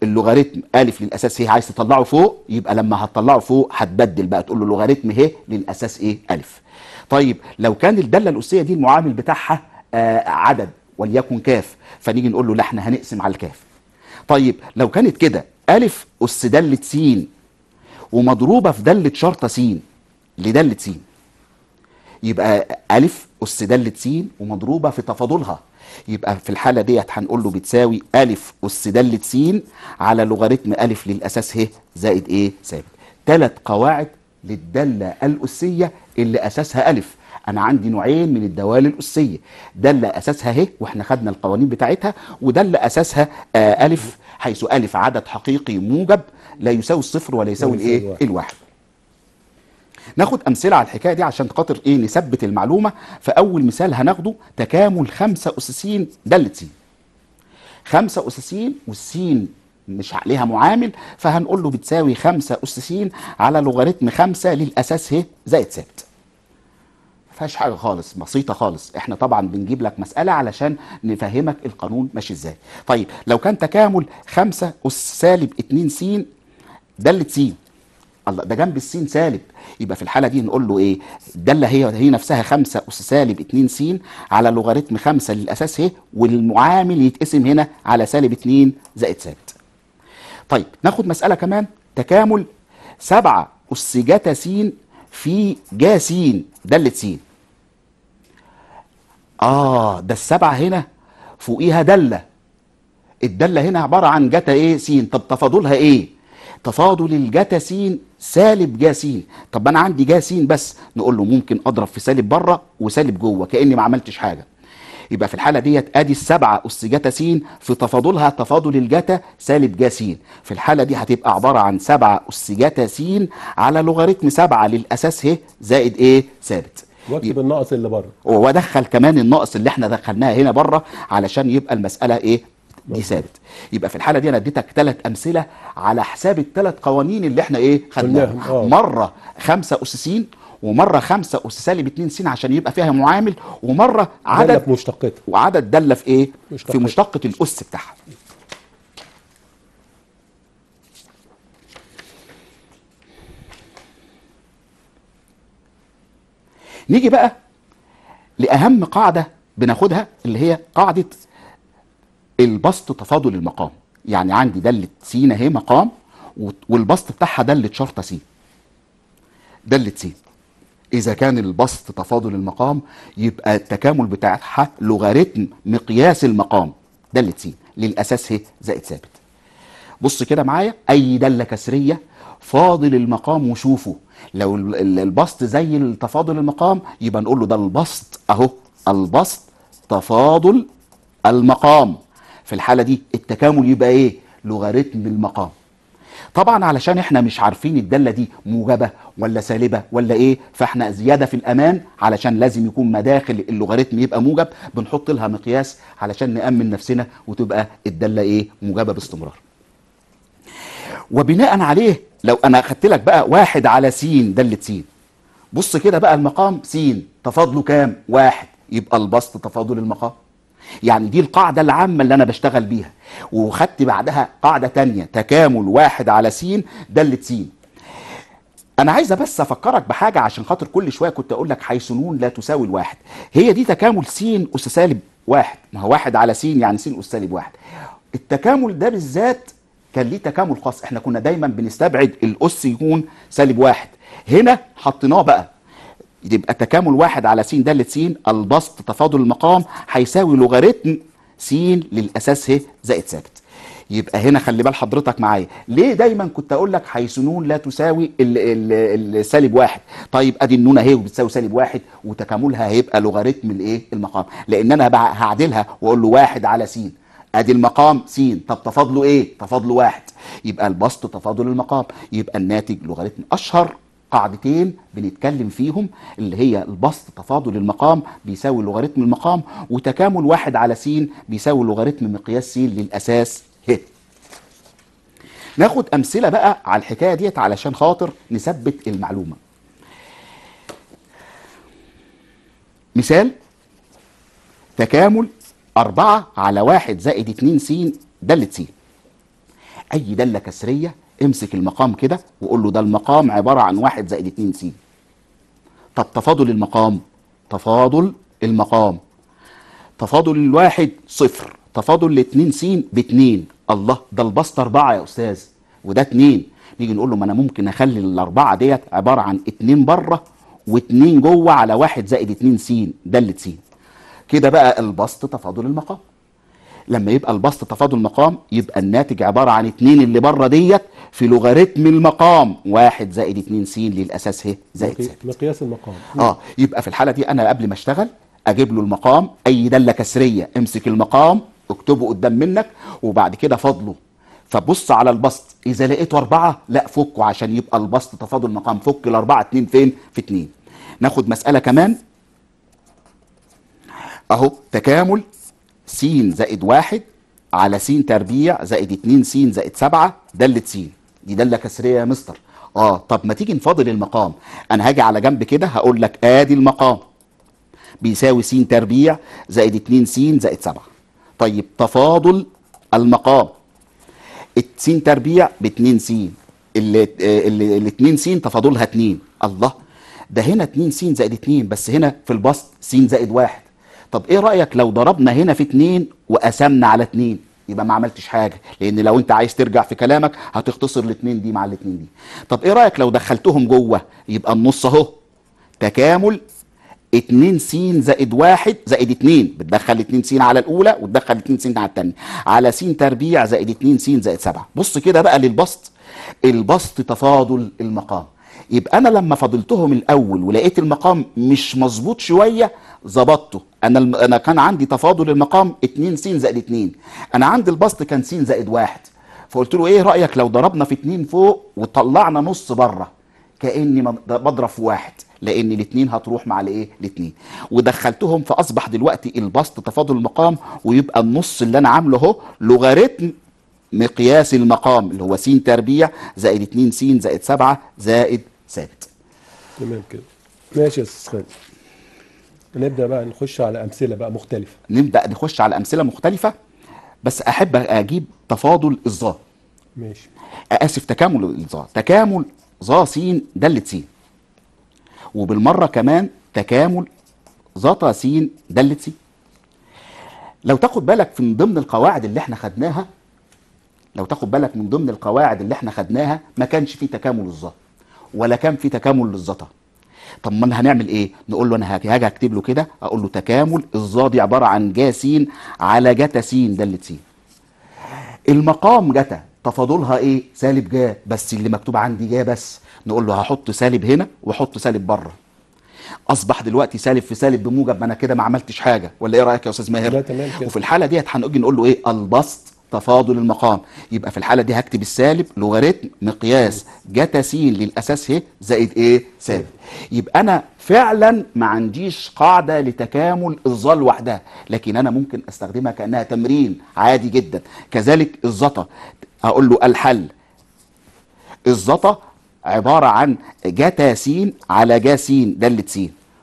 Speaker 2: اللوغاريتم الف للاساس ايه عايز تطلعه فوق يبقى لما هتطلعه فوق هتبدل بقى تقول له لوغاريتم ه إيه؟ للاساس ايه الف طيب لو كان الداله الاسيه دي المعامل بتاعها آه عدد وليكن كاف فنيجي نقول له لا احنا هنقسم على الكاف طيب لو كانت كده الف اس داله س ومضروبه في داله شرطه س لداله س يبقى الف اس داله س ومضروبه في تفاضلها يبقى في الحالة ديت هنقول له بتساوي ألف أس دالة س على لوغاريتم ألف للأساس ه زائد إيه ثابت ثلاث قواعد للدالة الأسية اللي أساسها ألف انا عندي نوعين من الدوال الاسيه داله اساسها ه واحنا خدنا القوانين بتاعتها وداله اساسها أ آه، الف حيث الف عدد حقيقي موجب لا يساوي الصفر ولا يساوي الايه الواحد ناخد امثله على الحكايه دي عشان خاطر ايه نثبت المعلومه فاول مثال هناخده تكامل خمسه اساسين داله س خمسه اساسين والسين مش عليها معامل فهنقول له بتساوي خمسه اساسين على لوغاريتم خمسه للاساس ه إيه؟ زائد ما فيهاش حاجه خالص بسيطه خالص احنا طبعا بنجيب لك مساله علشان نفهمك القانون ماشي ازاي طيب لو كان تكامل 5 اس سالب 2 س داله س الله ده جنب السين سالب يبقى في الحاله دي نقول له ايه الداله هي هي نفسها 5 اس سالب 2 س على لوغاريتم 5 للاساس ه إيه؟ والمعامل يتقسم هنا على سالب 2 زائد سالب طيب ناخد مساله كمان تكامل 7 اس جتا س في جا س داله س اه ده السبعه هنا فوقيها داله الداله هنا عباره عن جتا ايه س طب تفاضلها ايه تفاضل س سالب جاسين طب انا عندي جاسين بس نقول له ممكن اضرب في سالب بره وسالب جوه كاني ما عملتش حاجه يبقى في الحاله ديت ادي السبعه اس جتا س في تفاضلها تفاضل الجتا سالب جا س في الحاله دي هتبقى عباره عن سبعه اس جتا س على لوغاريتم سبعه للاساس ه إيه؟ زائد ايه ثابت واكتب الناقص اللي بره وادخل كمان الناقص اللي احنا دخلناها هنا بره علشان يبقى المساله ايه دي ثابت يبقى في الحاله دي انا اديتك ثلاث امثله على حساب الثلاث قوانين اللي احنا ايه خدناهم آه. مره خمسه س ومره خمسة اس سالب 2 س عشان يبقى فيها معامل ومره عدد دالة في مشتقتها وعدد داله في ايه مشتقت. في مشتقه الاس بتاعها نيجي بقى لاهم قاعده بناخدها اللي هي قاعده البسط تفاضل المقام يعني عندي دالة سين اهي مقام والبسط بتاعها دالة شرطة سين دالة سين إذا كان البسط تفاضل المقام يبقى التكامل بتاعها لوغاريتم مقياس المقام دالة سين للأساس هي إيه؟ زائد ثابت بص كده معايا أي دالة كسرية فاضل المقام وشوفه لو البسط زي تفاضل المقام يبقى نقول له ده البسط أهو البسط تفاضل المقام في الحاله دي التكامل يبقى ايه لوغاريتم المقام طبعا علشان احنا مش عارفين الداله دي موجبه ولا سالبه ولا ايه فاحنا زياده في الامان علشان لازم يكون مداخل اللوغاريتم يبقى موجب بنحط لها مقياس علشان نامن نفسنا وتبقى الداله ايه موجبه باستمرار وبناء عليه لو انا اخدت لك بقى واحد على س داله س بص كده بقى المقام س تفاضله كام واحد يبقى البسط تفاضل المقام يعني دي القاعدة العامة اللي أنا بشتغل بيها وخدت بعدها قاعدة تانية تكامل واحد على س دالة س انا عايزه بس افكرك بحاجه عشان خاطر كل شويه كنت اقول لك حيث نون لا تساوي الواحد هي دي تكامل س اس سالب واحد ما هو واحد على س يعني س اس سالب واحد التكامل ده بالذات كان ليه تكامل خاص احنا كنا دايما بنستبعد الاس يكون سالب واحد هنا حطيناه بقى يبقى تكامل واحد على س د س البسط تفاضل المقام هيساوي لوغاريتم س للاساس ه زائد ساكت يبقى هنا خلي بال حضرتك معايا ليه دايما كنت اقول لك حيثنون لا تساوي ال ال ال سالب واحد طيب ادي النون اهي وبتساوي سالب واحد وتكاملها هيبقى لوغاريتم الايه المقام لان انا هعدلها واقول له واحد على س ادي المقام س طب تفاضله ايه تفاضله واحد يبقى البسط تفاضل المقام يبقى الناتج لوغاريتم اشهر قاعدتين بنتكلم فيهم اللي هي البسط تفاضل المقام بيساوي لوغاريتم المقام وتكامل واحد على س بيساوي لوغاريتم مقياس س للأساس ه ناخد أمثلة بقى على الحكاية ديت علشان خاطر نثبت المعلومة مثال تكامل 4 على 1 زائد 2 س دالة س أي دالة كسرية امسك المقام كده وقول له ده المقام عباره عن واحد زائد اتنين سين طب تفاضل المقام تفاضل المقام تفاضل الواحد صفر تفاضل الاتنين سين باتنين الله ده البسط اربعه يا استاذ وده اتنين نيجي نقول له ما انا ممكن اخلي الاربعه ديت عباره عن اتنين بره واتنين جوه على واحد زائد اتنين سين دالة سين كده بقى البسط تفاضل المقام لما يبقى البسط تفاضل المقام يبقى الناتج عباره عن اتنين اللي بره ديت في لوغاريتم المقام واحد زائد 2 س للاساس ه زائد مقي...
Speaker 1: ثابت مقياس المقام
Speaker 2: اه يبقى في الحاله دي انا قبل ما اشتغل اجيب له المقام اي داله كسريه امسك المقام اكتبه قدام منك وبعد كده فاضله فبص على البسط اذا لقيته اربعه لا فكه عشان يبقى البسط تفاضل مقام فك الاربعه اتنين فين؟ في اتنين ناخد مساله كمان اهو تكامل س زائد واحد على س تربيع زائد 2 س زائد 7 دالة س دي داله كسريه يا مستر اه طب ما تيجي نفاضل المقام انا هاجي على جنب كده هقول لك ادي المقام بيساوي س تربيع زائد 2 س زائد 7 طيب تفاضل المقام س تربيع ب 2 س ال 2 آه، س تفاضلها 2 الله ده هنا 2 س زائد 2 بس هنا في البسط س زائد 1 طب ايه رايك لو ضربنا هنا في 2 وقسمنا على 2 يبقى ما عملتش حاجه لان لو انت عايز ترجع في كلامك هتختصر الاثنين دي مع الاثنين دي طب ايه رايك لو دخلتهم جوه يبقى النص اهو تكامل 2 س زائد 1 زائد 2 بتدخل 2 س على الاولى وتدخل 2 س على الثانيه على س تربيع زائد 2 س زائد 7 بص كده بقى للبسط البسط تفاضل المقام يبقى انا لما فضلتهم الاول ولقيت المقام مش مظبوط شويه ظبطته انا انا كان عندي تفاضل المقام 2 س زائد 2 انا عندي البسط كان س زائد 1 فقلت له ايه رايك لو ضربنا في 2 فوق وطلعنا نص بره كاني بضرب في 1 لان الاثنين هتروح مع الايه الاثنين ودخلتهم فاصبح دلوقتي البسط تفاضل المقام ويبقى النص اللي انا عامله اهو لوغاريتم مقياس المقام اللي هو س تربيع زائد 2 س زائد 7 زائد ثابت
Speaker 1: تمام كده ماشي يا استاذ خالد نبدا بقى نخش على امثله بقى مختلفه
Speaker 2: نبدا نخش على امثله مختلفه بس احب اجيب تفاضل الظا ماشي اسف تكامل الظا تكامل ظا س د س وبالمره كمان تكامل ظا س د س لو تاخد بالك من ضمن القواعد اللي احنا خدناها لو تاخد بالك من ضمن القواعد اللي احنا خدناها ما كانش في تكامل الظا ولا كان في تكامل للظطه طب ما انا هنعمل ايه نقول له انا هاجي هكتب له كده اقول له تكامل الظا عباره عن جا س على جتا س داله س المقام جتا تفاضلها ايه سالب جا بس اللي مكتوب عندي جا بس نقول له هحط سالب هنا واحط سالب بره اصبح دلوقتي سالب في سالب بموجب ما انا كده ما عملتش حاجه ولا ايه رايك يا استاذ ماهر لا تمام كده. وفي الحاله ديت هنقول له ايه البسط تفاضل المقام يبقى في الحاله دي هكتب السالب لوغاريتم مقياس جتا س للاساس ه زائد ايه سالب يبقى انا فعلا ما عنديش قاعده لتكامل الظل وحدها لكن انا ممكن استخدمها كانها تمرين عادي جدا كذلك الزطة أقول له الحل الزطة عباره عن جتا س على جا س داله س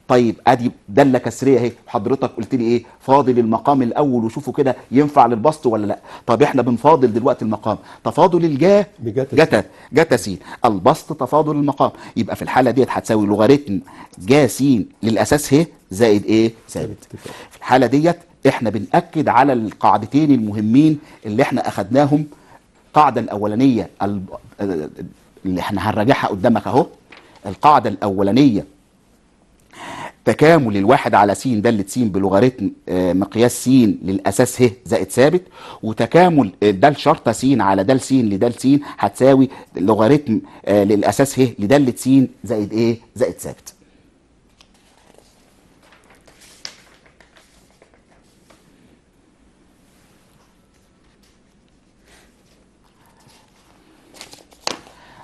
Speaker 2: طيب ادي داله كسريه اهي حضرتك قلت لي ايه فاضل المقام الاول وشوفوا كده ينفع للبسط ولا لا طب احنا بنفاضل دلوقتي المقام تفاضل الجاه جتا جتا س البسط تفاضل المقام يبقى في الحاله ديت هتساوي لوغاريتم جا س للاساس هي إيه؟ زائد ايه ثابت في الحاله ديت احنا بنأكد على القاعدتين المهمين اللي احنا اخدناهم القاعده الاولانيه آه، اللي احنا هنراجعها قدامك اهو القاعده الاولانيه تكامل الواحد على س د س بلوغاريتم آه، مقياس س للاساس ه زائد ثابت وتكامل آه، د شرطة س على د س لد س هتساوي لوغاريتم آه، للاساس ه لد س زائد ايه زائد ثابت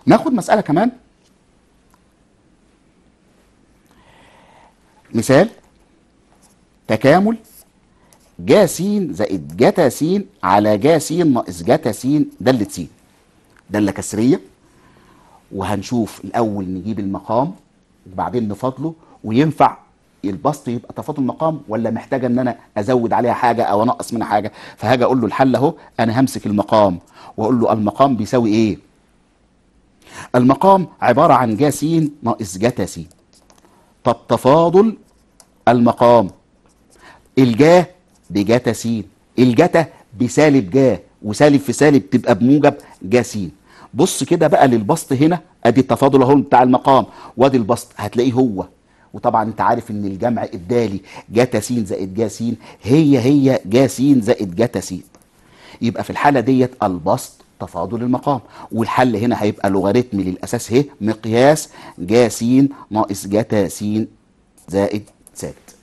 Speaker 2: ناخد مسألة كمان مثال تكامل جا س زائد جتا س على جا س ناقص جتا س دالة س دالة كسرية وهنشوف الأول نجيب المقام وبعدين نفاضله وينفع البسط يبقى تفاضل مقام ولا محتاجه ان انا ازود عليها حاجه او انقص منها حاجه فهاجي اقول له الحل اهو انا همسك المقام واقول له المقام بيساوي ايه المقام عباره عن جا س ناقص جتا س طب تفاضل المقام الجاه بجتا سين الجتا بسالب جاه وسالب في سالب تبقى بموجب جاسين بص كده بقى للبسط هنا ادي التفاضل اهو بتاع المقام وادي البسط هتلاقيه هو وطبعا انت عارف ان الجمع الدالي جتا س زائد جا س هي هي جا س زائد جتا س يبقى في الحاله ديت البسط تفاضل المقام والحل هنا هيبقى لوغاريتم للاساس اهي مقياس جا س ناقص جتا س زائد ثابت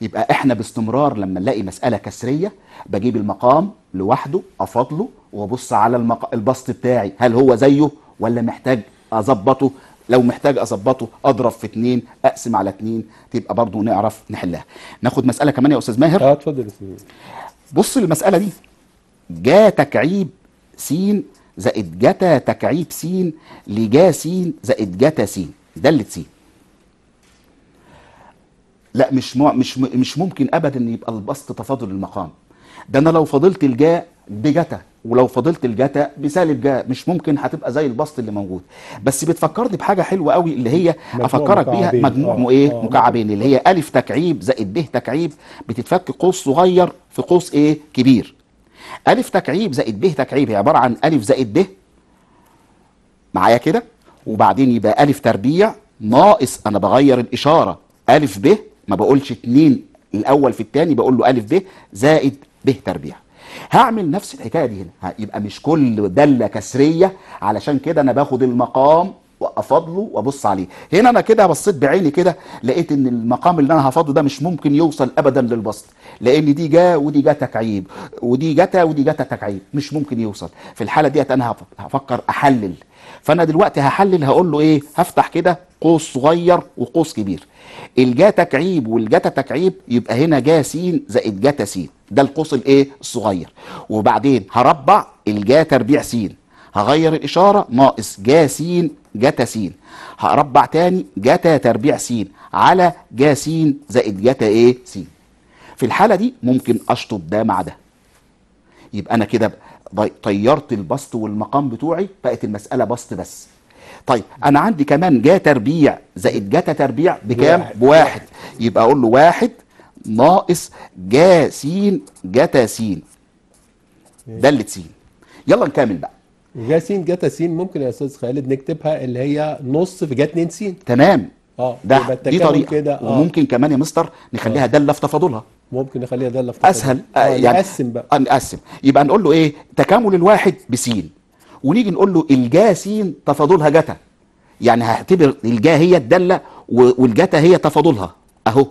Speaker 2: يبقى احنا باستمرار لما نلاقي مساله كسريه بجيب المقام لوحده افاضله وابص على المق... البسط بتاعي هل هو زيه ولا محتاج اظبطه لو محتاج اظبطه اضرب في اتنين اقسم على اتنين تبقى برضه نعرف نحلها ناخد مساله كمان يا استاذ ماهر اه اتفضل بص المساله دي جا تكعيب س زائد جتا تكعيب س لجا س زائد جتا س دلت س لا مش مش مش ممكن ابدا يبقى البسط تفاضل المقام ده انا لو فضلت الجاء بجتا ولو فضلت الجتا بسالب جا مش ممكن هتبقى زي البسط اللي موجود بس بتفكرني بحاجه حلوه قوي اللي هي افكرك بيها مجموع آه ايه آه مكعبين اللي هي الف تكعيب زائد ب تكعيب بتتفك قوس صغير في قوس ايه كبير الف تكعيب زائد ب تكعيب هي عباره عن الف زائد ب معايا كده وبعدين يبقى الف تربيع ناقص انا بغير الاشاره الف ب ما بقولش اتنين الاول في التاني بقول له الف ب زائد ب تربيع هعمل نفس الحكايه دي هنا يبقى مش كل داله كسريه علشان كده انا باخد المقام وافاضله وابص عليه هنا انا كده بصيت بعيني كده لقيت ان المقام اللي انا هفاضله ده مش ممكن يوصل ابدا للبسط لان دي جا ودي جا تكعيب ودي جتا ودي جتا تكعيب مش ممكن يوصل في الحاله ديت انا هفكر احلل فانا دلوقتي هحلل هقول له ايه هفتح كده قوس صغير وقوس كبير الجاتا تكعيب والجاتا تكعيب يبقى هنا جا س زائد جتا س ده القوس الايه الصغير وبعدين هربع الجا تربيع س هغير الاشاره ناقص جا س جتا س هربع تاني جتا تربيع س على جا س زائد جتا ايه س في الحاله دي ممكن اشطب ده مع ده يبقى انا كده طيرت البسط والمقام بتوعي بقت المساله بسط بس طيب انا عندي كمان جا تربيع زائد جتا تربيع بكام بواحد. بواحد يبقى اقول له واحد ناقص جا س جتا س دلة س يلا نكمل بقى
Speaker 1: جا س جتا س ممكن يا استاذ خالد نكتبها اللي هي نص في جا 2 س تمام اه
Speaker 2: ده دي طريقه كده آه. وممكن كمان يا مستر نخليها آه. داله في تفاضلها ممكن نخليها داله في تفاضلها اسهل آه،, آه يعني نقسم بقى آه، نقسم يبقى نقول له ايه تكامل الواحد بسين ونيجي نقول له س تفاضلها جتا يعني هعتبر الجا هي الداله والجتا هي تفاضلها اهو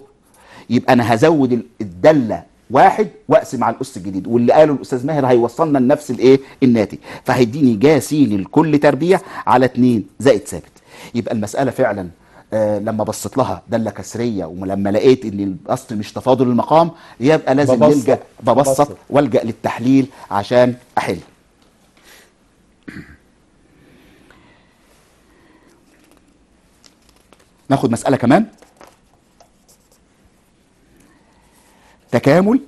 Speaker 2: يبقى انا هزود الداله واحد واقسم على الاس الجديد واللي قاله الاستاذ ماهر هيوصلنا لنفس الايه الناتج فهيديني جا س لكل تربيع على 2 زائد ثابت يبقى المساله فعلا آه لما بصيت لها داله كسريه ولما لقيت ان الاصل مش تفاضل المقام يبقى لازم ببسط. نلجا ببسط والجا للتحليل عشان احل [CLEARS THROAT] ناخد مسألة كمان تكامل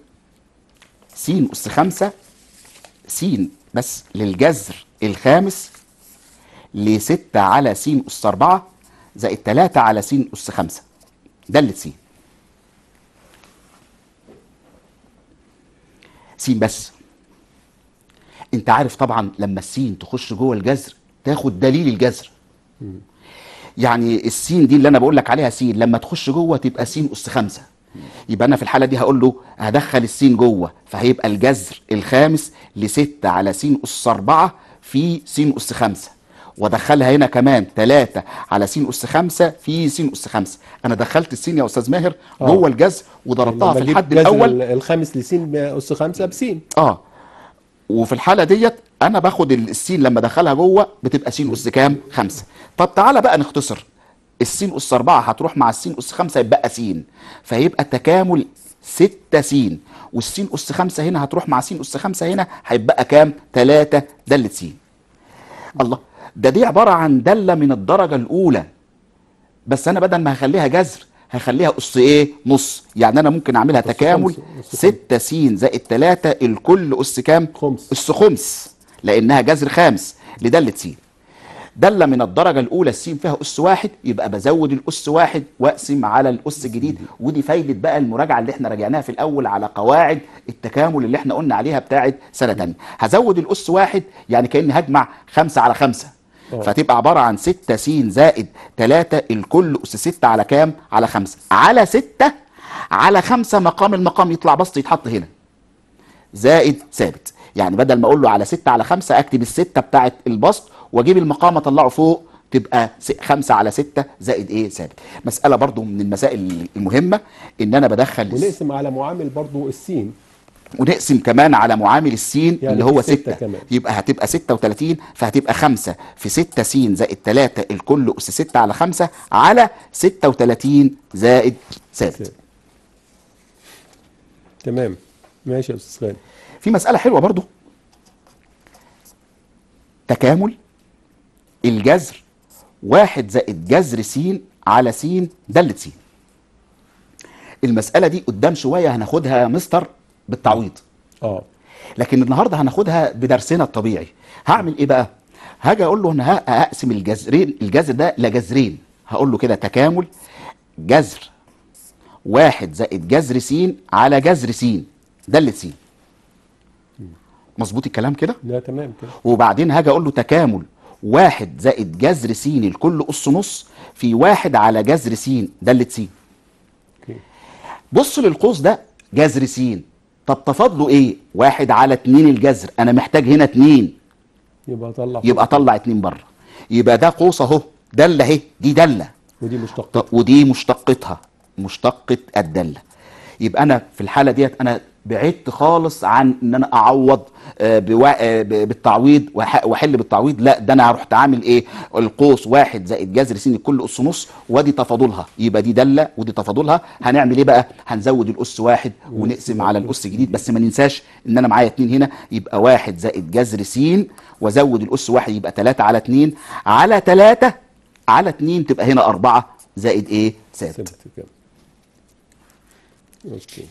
Speaker 2: س أس خمسة س بس للجذر الخامس لستة على س أس أربعة زائد تلاتة على س أس خمسة دالة س س بس انت عارف طبعا لما السين تخش جوه الجذر تاخد دليل الجذر يعني السين دي اللي انا بقول لك عليها سين لما تخش جوه تبقى سين اس خمسة يبقى انا في الحاله دي هقول له هدخل السين جوه فهيبقى الجذر الخامس لستة على سين اس أربعة في سين اس خمسة وادخلها هنا كمان 3 على س اس 5 في س اس 5 انا دخلت السين يا استاذ ماهر آه. جوه الجذر وضربتها في الحد الاول الخامس لسين اس 5 بسين اه وفي الحاله ديت انا باخد السين لما ادخلها جوه بتبقى سين اس كام؟ خمسة طب تعالى بقى نختصر السين اس اربعه هتروح مع السين اس خمسه يبقى سين فيبقى تكامل سته سين والسين اس خمسه هنا هتروح مع سين اس خمسه هنا هيبقى كام؟ ثلاثه دالة سين الله ده دي عباره عن داله من الدرجه الاولى بس انا بدل ما هخليها جذر هخليها قص ايه نص يعني انا ممكن اعملها تكامل 6 س زائد 3 الكل قص كام خمس قص خمس لانها جذر خامس لداله س دالة من الدرجة الأولى السين فيها أس واحد يبقى بزود الأس واحد وأقسم على الأس الجديد ودي فايدة بقى المراجعة اللي احنا راجعناها في الأول على قواعد التكامل اللي احنا قلنا عليها بتاعة سنة تانية هزود الأس واحد يعني كأني هجمع خمسة على خمسة آه. فتبقى عباره عن 6 س زائد 3 الكل اس 6 على كام؟ على 5 على 6 على 5 مقام المقام يطلع بسط يتحط هنا زائد ثابت يعني بدل ما اقول له على 6 على 5 اكتب السته بتاعه البسط واجيب المقام اطلعه فوق تبقى 5 على 6 زائد ايه ثابت مساله برضو من المسائل المهمه ان انا بدخل ونقسم على
Speaker 1: معامل برضو السين
Speaker 2: ونقسم كمان على معامل السين يعني اللي هو 6 يبقى هتبقى 36 فهتبقى 5 في 6 س زائد 3 الكل أس 6 على 5 على 36 زائد ثابت تمام ماشي يا استاذ خالد في مسألة حلوة برضو تكامل الجذر واحد زائد جذر س على س دلت س المسألة دي قدام شوية هناخدها مستر بالتعويض اه لكن النهارده هناخدها بدرسنا الطبيعي هعمل ايه بقى هاجي اقول له ان هقسم الجذرين الجذر ده لجذرين هقول له كده تكامل جذر واحد زائد جذر س على جذر س دالة س مظبوط الكلام كده؟
Speaker 1: لا تمام كده
Speaker 2: وبعدين هاجي اقول له تكامل واحد زائد جذر س الكل اس نص في واحد على جذر س دالة س بص للقوس ده جذر س طب تفضلوا ايه واحد على اتنين الجذر انا محتاج هنا اتنين
Speaker 1: يبقى طلع يبقى طلع
Speaker 2: اتنين بره يبقى ده قوس اهو داله اهي دي داله ودي مشتقتها ودي مشتقتها مشتقه الداله يبقى انا في الحاله ديت انا بعدت خالص عن ان انا اعوض آه، آه، بالتعويض واحل بالتعويض لا ده انا رحت عامل ايه القوس واحد زائد جذر س كل اس نص وادي تفاضلها يبقى دي داله ودي تفاضلها هنعمل ايه بقى هنزود الاس واحد ونقسم على الاس جديد بس ما ننساش ان انا معايا اتنين هنا يبقى واحد زائد جذر س وازود الاس واحد يبقى 3 على 2 على 3 على 2 تبقى هنا 4 زائد ايه سادس اوكي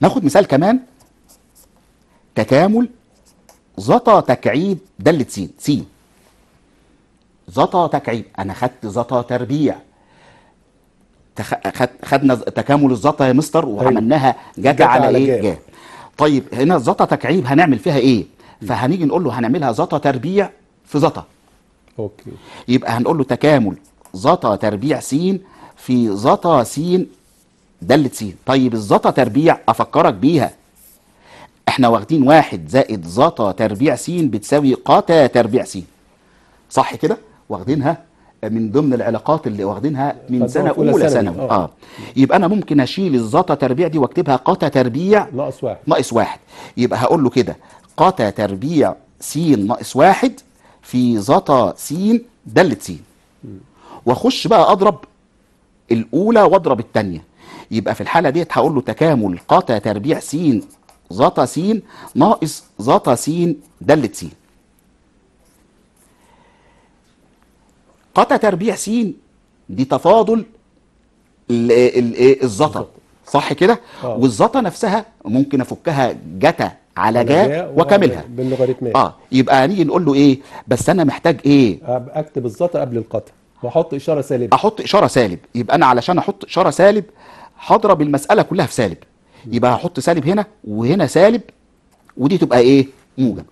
Speaker 2: ناخد مثال كمان تكامل زطا تكعيب دالة سين سين زطا تكعيب انا خدت زطا تربيع تخ... خد... خدنا تكامل الزطا يا مستر طيب. وعملناها جت على, على ايه جا طيب هنا زطا تكعيب هنعمل فيها ايه فهنيجي نقول له هنعملها زطا تربيع في زطا اوكي يبقى هنقول له تكامل زطا تربيع س في زطا س ده س طيب الزتا تربيع افكرك بيها احنا واخدين واحد زائد زتا تربيع س بتساوي قتا تربيع س صح كده واخدينها من ضمن العلاقات اللي واخدينها من سنه اولى ثانوي آه. اه يبقى انا ممكن اشيل الزتا تربيع دي واكتبها قتا تربيع ناقص واحد ناقص واحد يبقى هقول له كده قتا تربيع س ناقص واحد في زتا س دالة س واخش بقى اضرب الاولى واضرب الثانيه يبقى في الحاله ديت هقول له تكامل قطع تربيع س زتا س ناقص زتا س دله س قطع تربيع س دي تفاضل الزتا إيه، صح كده آه. والزتا نفسها ممكن افكها جتا على جا وكاملها
Speaker 1: باللوغاريتمات اه
Speaker 2: يبقى هنيجي نقول له ايه بس انا محتاج ايه اكتب الزتا قبل القطع واحط اشاره سالب احط اشاره سالب يبقى انا علشان احط اشاره سالب هضرب المساله كلها في سالب يبقى هحط سالب هنا وهنا سالب ودي تبقى ايه موجب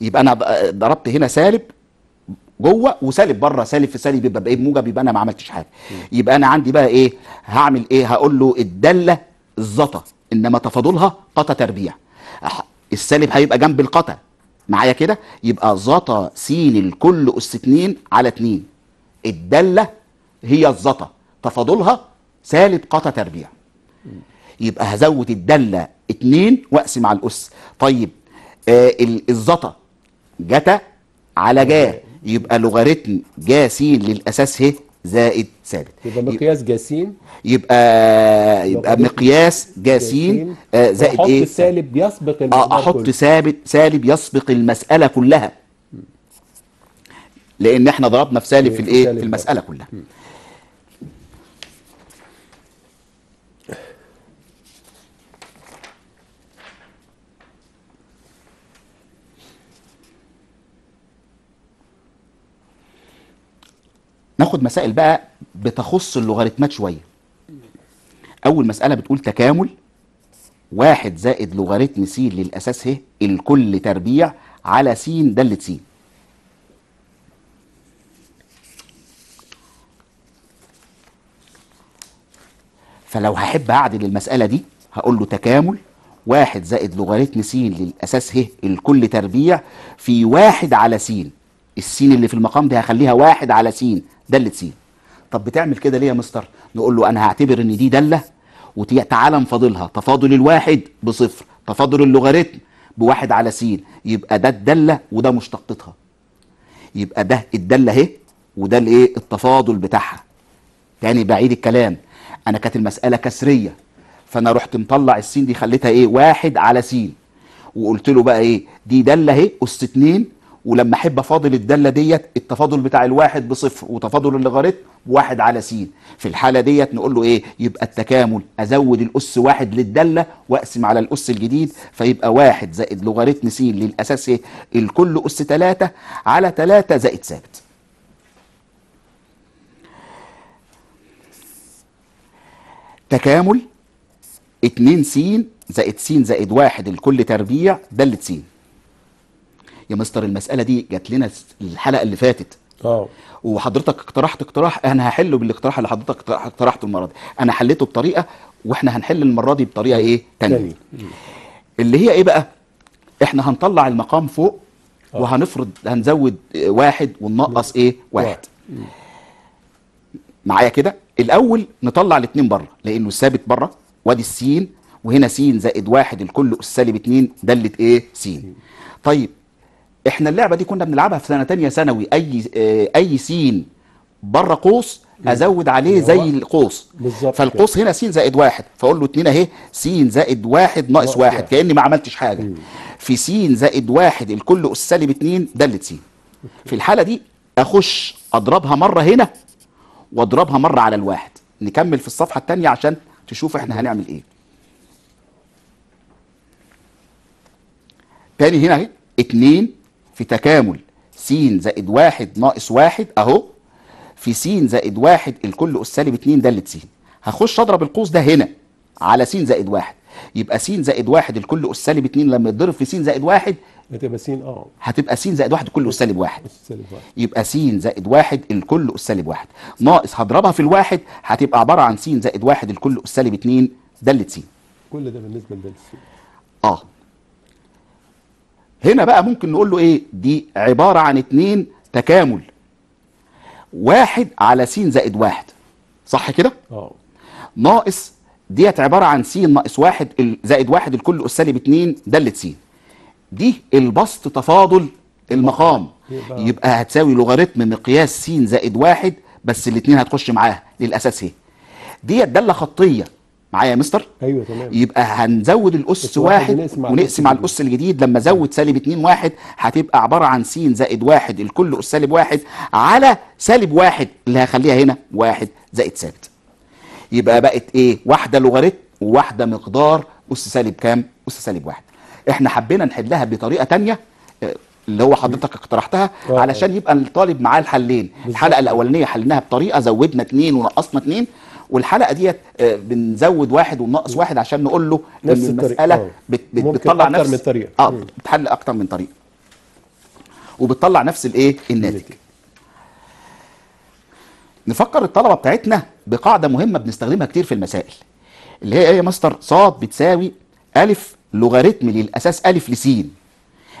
Speaker 2: يبقى انا ضربت هنا سالب جوه وسالب بره سالب في سالب يبقى بايه موجب يبقى انا ما عملتش حاجه يبقى انا عندي بقى ايه هعمل ايه هقول له الداله الزطه انما تفاضلها قطة تربيع السالب هيبقى جنب القطة معايا كده يبقى زطا س الكل اس 2 على 2 الداله هي الزطا تفاضلها سالب قطع تربيع يبقى هزود الدالة اتنين واقسم على الأس طيب آه الزطة جتا على جا يبقى لوغاريتم جا س للأساس ه زائد ثابت يبقى مقياس س يبقى يبقى مقياس جا س آه، زائد ايه احط
Speaker 1: سالب يسبق آه، المسألة احط
Speaker 2: ثابت سالب يسبق المسألة كلها لان احنا ضربنا في سالب إيه، في الايه في المسألة كلها م. ناخد مسائل بقى بتخص اللوغاريتمات شويه اول مساله بتقول تكامل واحد زائد لوغاريتم س للاساس ه الكل تربيع على س دالة س فلو هحب اعدل المساله دي هقول له تكامل واحد زائد لوغاريتم س للاساس ه الكل تربيع في واحد على س السين اللي في المقام دي هخليها واحد على سين دالة سين طب بتعمل كده ليه يا مستر نقول له انا هعتبر ان دي دالة وتعالى نفاضلها تفاضل الواحد بصفر تفاضل اللوغاريتم بواحد على سين يبقى ده الدالة وده مشتقتها يبقى ده الدالة اهي وده الايه التفاضل بتاعها تاني بعيد الكلام انا كانت المسألة كسرية فانا رحت مطلع السين دي خليتها ايه واحد على سين وقلت له بقى ايه دي دالة اهي اس 2 ولما احب افاضل الداله ديت التفاضل بتاع الواحد بصفر وتفاضل اللوغاريتم واحد على س في الحاله ديت نقول له ايه يبقى التكامل ازود الاس واحد للداله واقسم على الاس الجديد فيبقى واحد زائد لوغاريتم س للاساس ايه الكل اس 3 على 3 زائد ثابت تكامل 2 س زائد س زائد واحد الكل تربيع داله س يا مستر المساله دي جات لنا الحلقه اللي فاتت اه وحضرتك اقترحت اقتراح انا هحله بالاقتراح اللي حضرتك اقترحته المره دي انا حليته بطريقه واحنا هنحل المره دي بطريقه ايه تانية اللي هي ايه بقى احنا هنطلع المقام فوق أوه. وهنفرض هنزود واحد وننقص ايه واحد معايا كده الاول نطلع الاثنين بره لانه ثابت بره وادي السين وهنا سين زائد واحد الكل اس سالب اتنين دلت ايه سين طيب احنا اللعبه دي كنا بنلعبها في سنه ثانيه ثانوي اي آه، اي سين بره قوس ازود عليه زي القوس فالقوس هنا س زائد واحد فاقول له اتنين اهي س زائد واحد ناقص واحد كاني ما عملتش حاجه في س زائد واحد الكل اس سالب اتنين دلت س في الحاله دي اخش اضربها مره هنا واضربها مره على الواحد نكمل في الصفحه الثانيه عشان تشوف احنا هنعمل ايه تاني هنا اهي اتنين في تكامل س زائد واحد ناقص واحد اهو في س زائد واحد الكل اس سالب اتنين داله س هخش اضرب القوس ده هنا على س زائد واحد يبقى س زائد واحد الكل اس سالب اتنين لما يتضرب في س زائد واحد هتبقى س اه هتبقى س زائد واحد الكل اس سالب واحد يبقى س زائد واحد الكل اس سالب واحد ناقص هضربها في الواحد هتبقى عباره عن س زائد واحد الكل اس سالب اتنين داله س
Speaker 1: كل ده بالنسبه لدالة س
Speaker 2: اه هنا بقى ممكن نقول له ايه دي عبارة عن اتنين تكامل واحد على س زائد واحد صح كده اه ناقص ديت عبارة عن س ناقص واحد زائد واحد الكل أس سالب اتنين دالة س دي البسط تفاضل المقام آه. يبقى, يبقى هتساوي لوغاريتم مقياس س زائد واحد بس الاتنين هتخش معاها للأساس ايه ديت دالة خطية معايا يا مستر ايوه تمام يبقى هنزود الاس واحد, واحد ونقسم على الاس الجديد لما ازود سالب 2 واحد هتبقى عباره عن س زائد واحد الكل اس سالب واحد على سالب واحد اللي هخليها هنا واحد زائد ثابت يبقى بقت ايه واحده لوغاريتم وواحده مقدار اس سالب كام اس سالب واحد احنا حبينا نحلها بطريقه ثانيه آه، اللي هو حضرتك اقترحتها آه. علشان يبقى الطالب معاه الحلين الحلقه الاولانيه حلناها بطريقه زودنا 2 ونقصنا 2 والحلقه ديت آه، بنزود واحد وننقص واحد عشان نقول له ان المساله بتطلع آه. بت بتطلع نفس من طريقه اه بتحل اكتر من طريقه وبتطلع نفس الايه الناتج نفكر الطلبه بتاعتنا بقاعده مهمه بنستخدمها كتير في المسائل اللي هي ايه يا مستر صاد بتساوي الف لوغاريتم للاساس الف لسين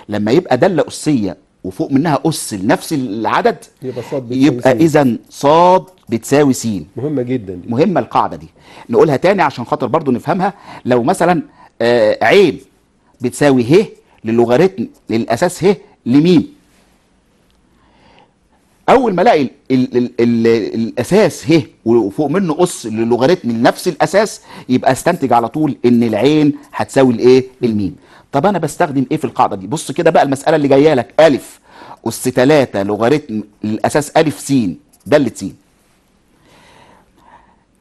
Speaker 2: لما يبقى داله اسيه وفوق منها أس لنفس العدد
Speaker 1: يبقى صاد يبقى إذا
Speaker 2: صاد بتساوي س مهمة جدا دي. مهمة القاعدة دي نقولها تاني عشان خاطر برضو نفهمها لو مثلا آه عين بتساوي ه للوغاريتم للأساس ه لميم اول ما الاقي الاساس ه وفوق منه اس للوغاريتم لنفس الاساس يبقى استنتج على طول ان العين هتساوي الايه الميم طب انا بستخدم ايه في القاعده دي بص كده بقى المساله اللي جايه لك الف اس 3 لوغاريتم الاساس الف س داله س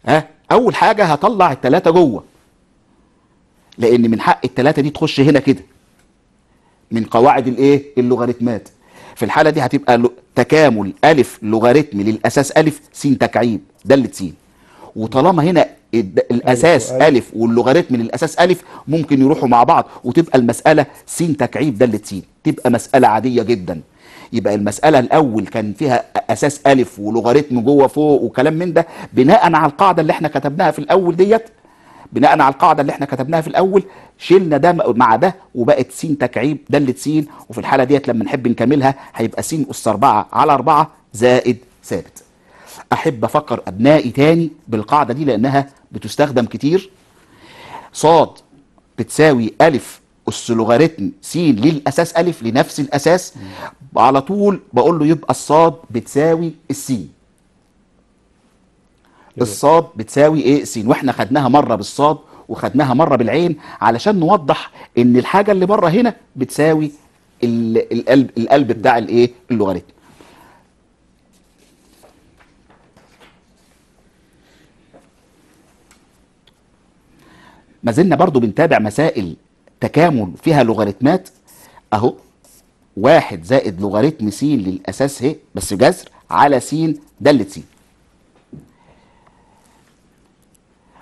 Speaker 2: ها اول حاجه هطلع الثلاثه جوه لان من حق الثلاثه دي تخش هنا كده من قواعد الايه اللوغاريتمات في الحاله دي هتبقى تكامل الف لوغاريتم للاساس الف س تكعيب داله س وطالما هنا الاساس ألف, واللوغاريتم واللوغاريتم للاساس ألف ممكن يروحوا مع بعض وتبقى المسألة س تكعيب دالة س تبقى مسألة عادية جدا يبقى المسألة الأول كان فيها أساس ألف ولوغاريتم جوه فوق وكلام من ده بناء على القاعدة اللي احنا كتبناها في الأول ديت بناء على القاعده اللي احنا كتبناها في الاول شلنا ده مع ده وبقت س تكعيب داله س وفي الحاله ديت لما نحب نكملها هيبقى س اس 4 على 4 زائد ثابت احب افكر ابنائي تاني بالقاعده دي لانها بتستخدم كتير صاد بتساوي الف اس لوغاريتم س للاساس الف لنفس الاساس على طول بقول له يبقى الصاد بتساوي السين الصاد بتساوي ايه سين واحنا خدناها مره بالصاد وخدناها مره بالعين علشان نوضح ان الحاجه اللي بره هنا بتساوي القلب القلب بتاع الايه اللوغاريتم ما زلنا برضو بنتابع مسائل تكامل فيها لوغاريتمات اهو واحد زائد لوغاريتم س للاساس ه بس جذر على س دالة س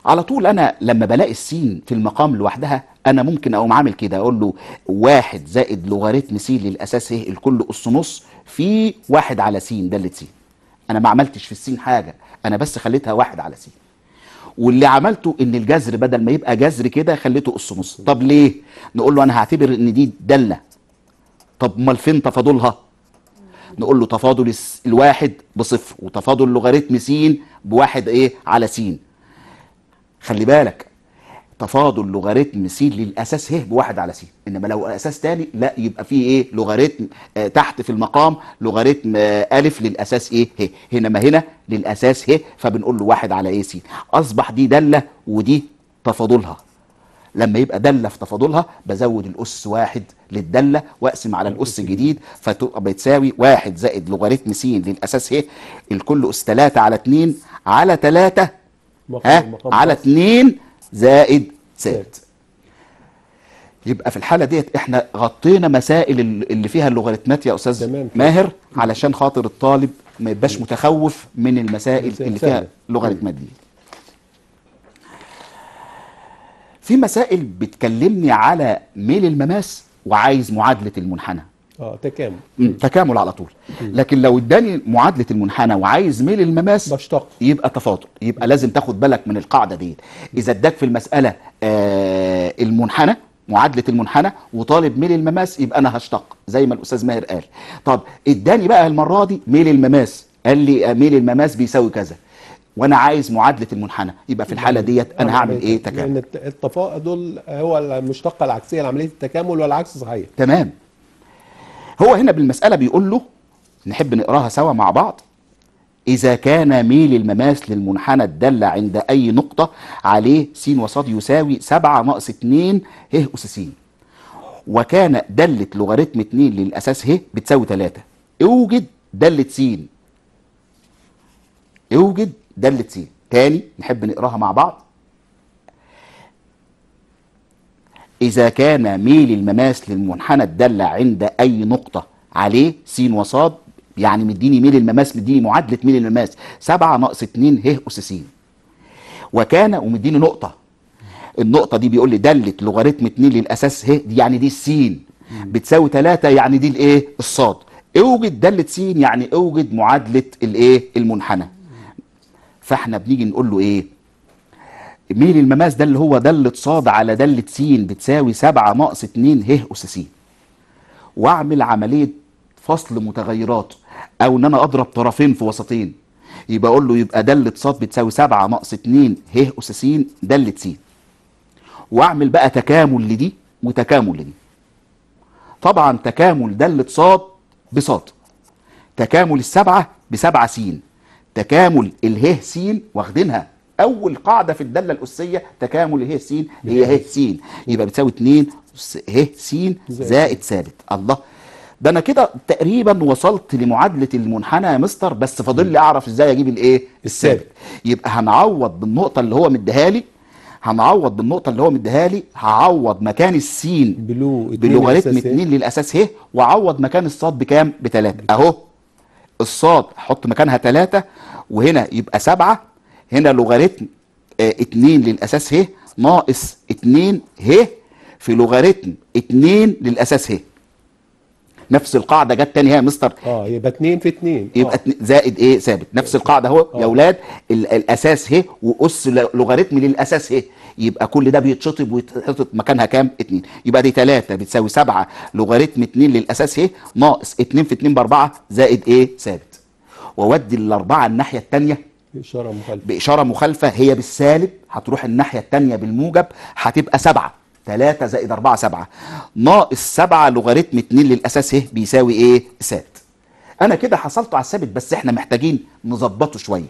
Speaker 2: على طول انا لما بلاقي السين في المقام لوحدها انا ممكن اقوم عامل كده اقول له واحد زائد لوغاريتم س للاساس ه الكل اس نص في واحد على س دالة س انا ما عملتش في السين حاجه انا بس خليتها واحد على س واللي عملته ان الجذر بدل ما يبقى جذر كده خليته قص نص طب ليه نقول له انا هعتبر ان دي داله طب امال فين تفاضلها نقول له تفاضل الواحد بصفر وتفاضل لوغاريتم س بواحد ايه على س خلي بالك تفاضل لوغاريتم س للاساس ه بواحد على س انما لو اساس تاني لا يبقى فيه ايه لوغاريتم آه تحت في المقام لوغاريتم آه الف للاساس ايه ه هنا هنا للاساس ه فبنقول له واحد على ايه س اصبح دي داله ودي تفاضلها لما يبقى داله في تفاضلها بزود الاس واحد للداله واقسم على الاس الجديد فتبقى بتساوي واحد زائد لوغاريتم س للاساس ه الكل اس 3 على 2 على 3
Speaker 1: ها على
Speaker 2: 2 زائد زائد يبقى في الحاله ديت احنا غطينا مسائل اللي فيها اللوغاريتمات يا استاذ ماهر علشان خاطر الطالب ما يبقاش متخوف من المسائل اللي فيها اللوغاريتمات دي في مسائل بتكلمني على ميل المماس وعايز معادله المنحنى اه تكامل مم. تكامل على طول مم. لكن لو اداني معادله المنحنى وعايز ميل المماس بشتق يبقى تفاضل يبقى لازم تاخد بالك من القاعده ديت اذا اداك في المساله آه المنحنى معادله المنحنى وطالب ميل المماس يبقى انا هشتق زي ما الاستاذ ماهر قال طب اداني بقى المره دي ميل المماس قال لي آه، ميل المماس بيساوي كذا وانا عايز معادله المنحنى يبقى في الحاله ديت انا هعمل ايه تكامل
Speaker 1: لان التفاضل هو المشتقه العكسيه لعمليه التكامل
Speaker 2: والعكس صحيح تمام هو هنا بالمسألة بيقول له نحب نقراها سوا مع بعض إذا كان ميل المماس للمنحنى الدالة عند أي نقطة عليه س وص يساوي 7 ناقص 2 ه أس س وكان دالة لوغاريتم 2 للأساس ه بتساوي 3 اوجد دالة س اوجد دالة س تاني نحب نقراها مع بعض إذا كان ميل المماس للمنحنى الدالة عند أي نقطة عليه س وصاد يعني مديني ميل المماس مديني معادلة ميل المماس 7 ناقص 2 ه أس س وكان ومديني نقطة النقطة دي بيقول لي دالة لوغاريتم 2 للأساس ه دي يعني دي السين بتساوي 3 يعني دي الايه الصاد اوجد دالة س يعني اوجد معادلة الايه المنحنى فاحنا بنيجي نقول له ايه ميل المماس ده اللي هو دلة صاد على دلة س بتساوي 7 ناقص 2 ه أس س وأعمل عملية فصل متغيرات أو إن أنا أضرب طرفين في وسطين يبقى أقول له يبقى دلة صاد بتساوي 7 ناقص 2 ه أس س دلة س وأعمل بقى تكامل لدي وتكامل لدي طبعا تكامل دلة صاد بصاد تكامل السبعة بسبعة س تكامل اله س واخدينها اول قاعده في الداله الاسيه تكامل هي س هي ه س يبقى بتساوي 2 ه س زائد ثابت الله ده انا كده تقريبا وصلت لمعادله المنحنى يا مستر بس فاضل لي اعرف ازاي اجيب الايه الثابت يبقى هنعوض بالنقطه اللي هو مديها لي هنعوض بالنقطه اللي هو مديها لي هعوض مكان السين بلو بلوغاريتم 2 للاساس ه إيه؟ إيه؟ واعوض مكان الصاد بكام 3 اهو الصاد حط مكانها 3 وهنا يبقى سبعة هنا لوغاريتم آه 2 للاساس ه ناقص 2 ه في لوغاريتم 2 للاساس ه نفس القاعده جت تاني هي يا مستر اه يبقى 2 في 2 آه. يبقى آه. زائد ايه ثابت نفس القاعده اهو آه. يا اولاد الاساس ه واس لوغاريتم للاساس ه يبقى كل ده بيتشطب ويتحط مكانها كام 2 يبقى دي 3 بتساوي 7 لوغاريتم 2 للاساس ه ناقص 2 في 2 ب 4 زائد ايه ثابت وودي الاربعه الناحيه الثانيه بإشارة مخالفة بإشارة مخالفة هي بالسالب هتروح الناحية التانية بالموجب هتبقى سبعة تلاتة زائد أربعة سبعة ناقص سبعة لوغاريتم اتنين للأساس ايه بيساوي ايه سات أنا كده حصلت على الثابت بس إحنا محتاجين نظبطه شوية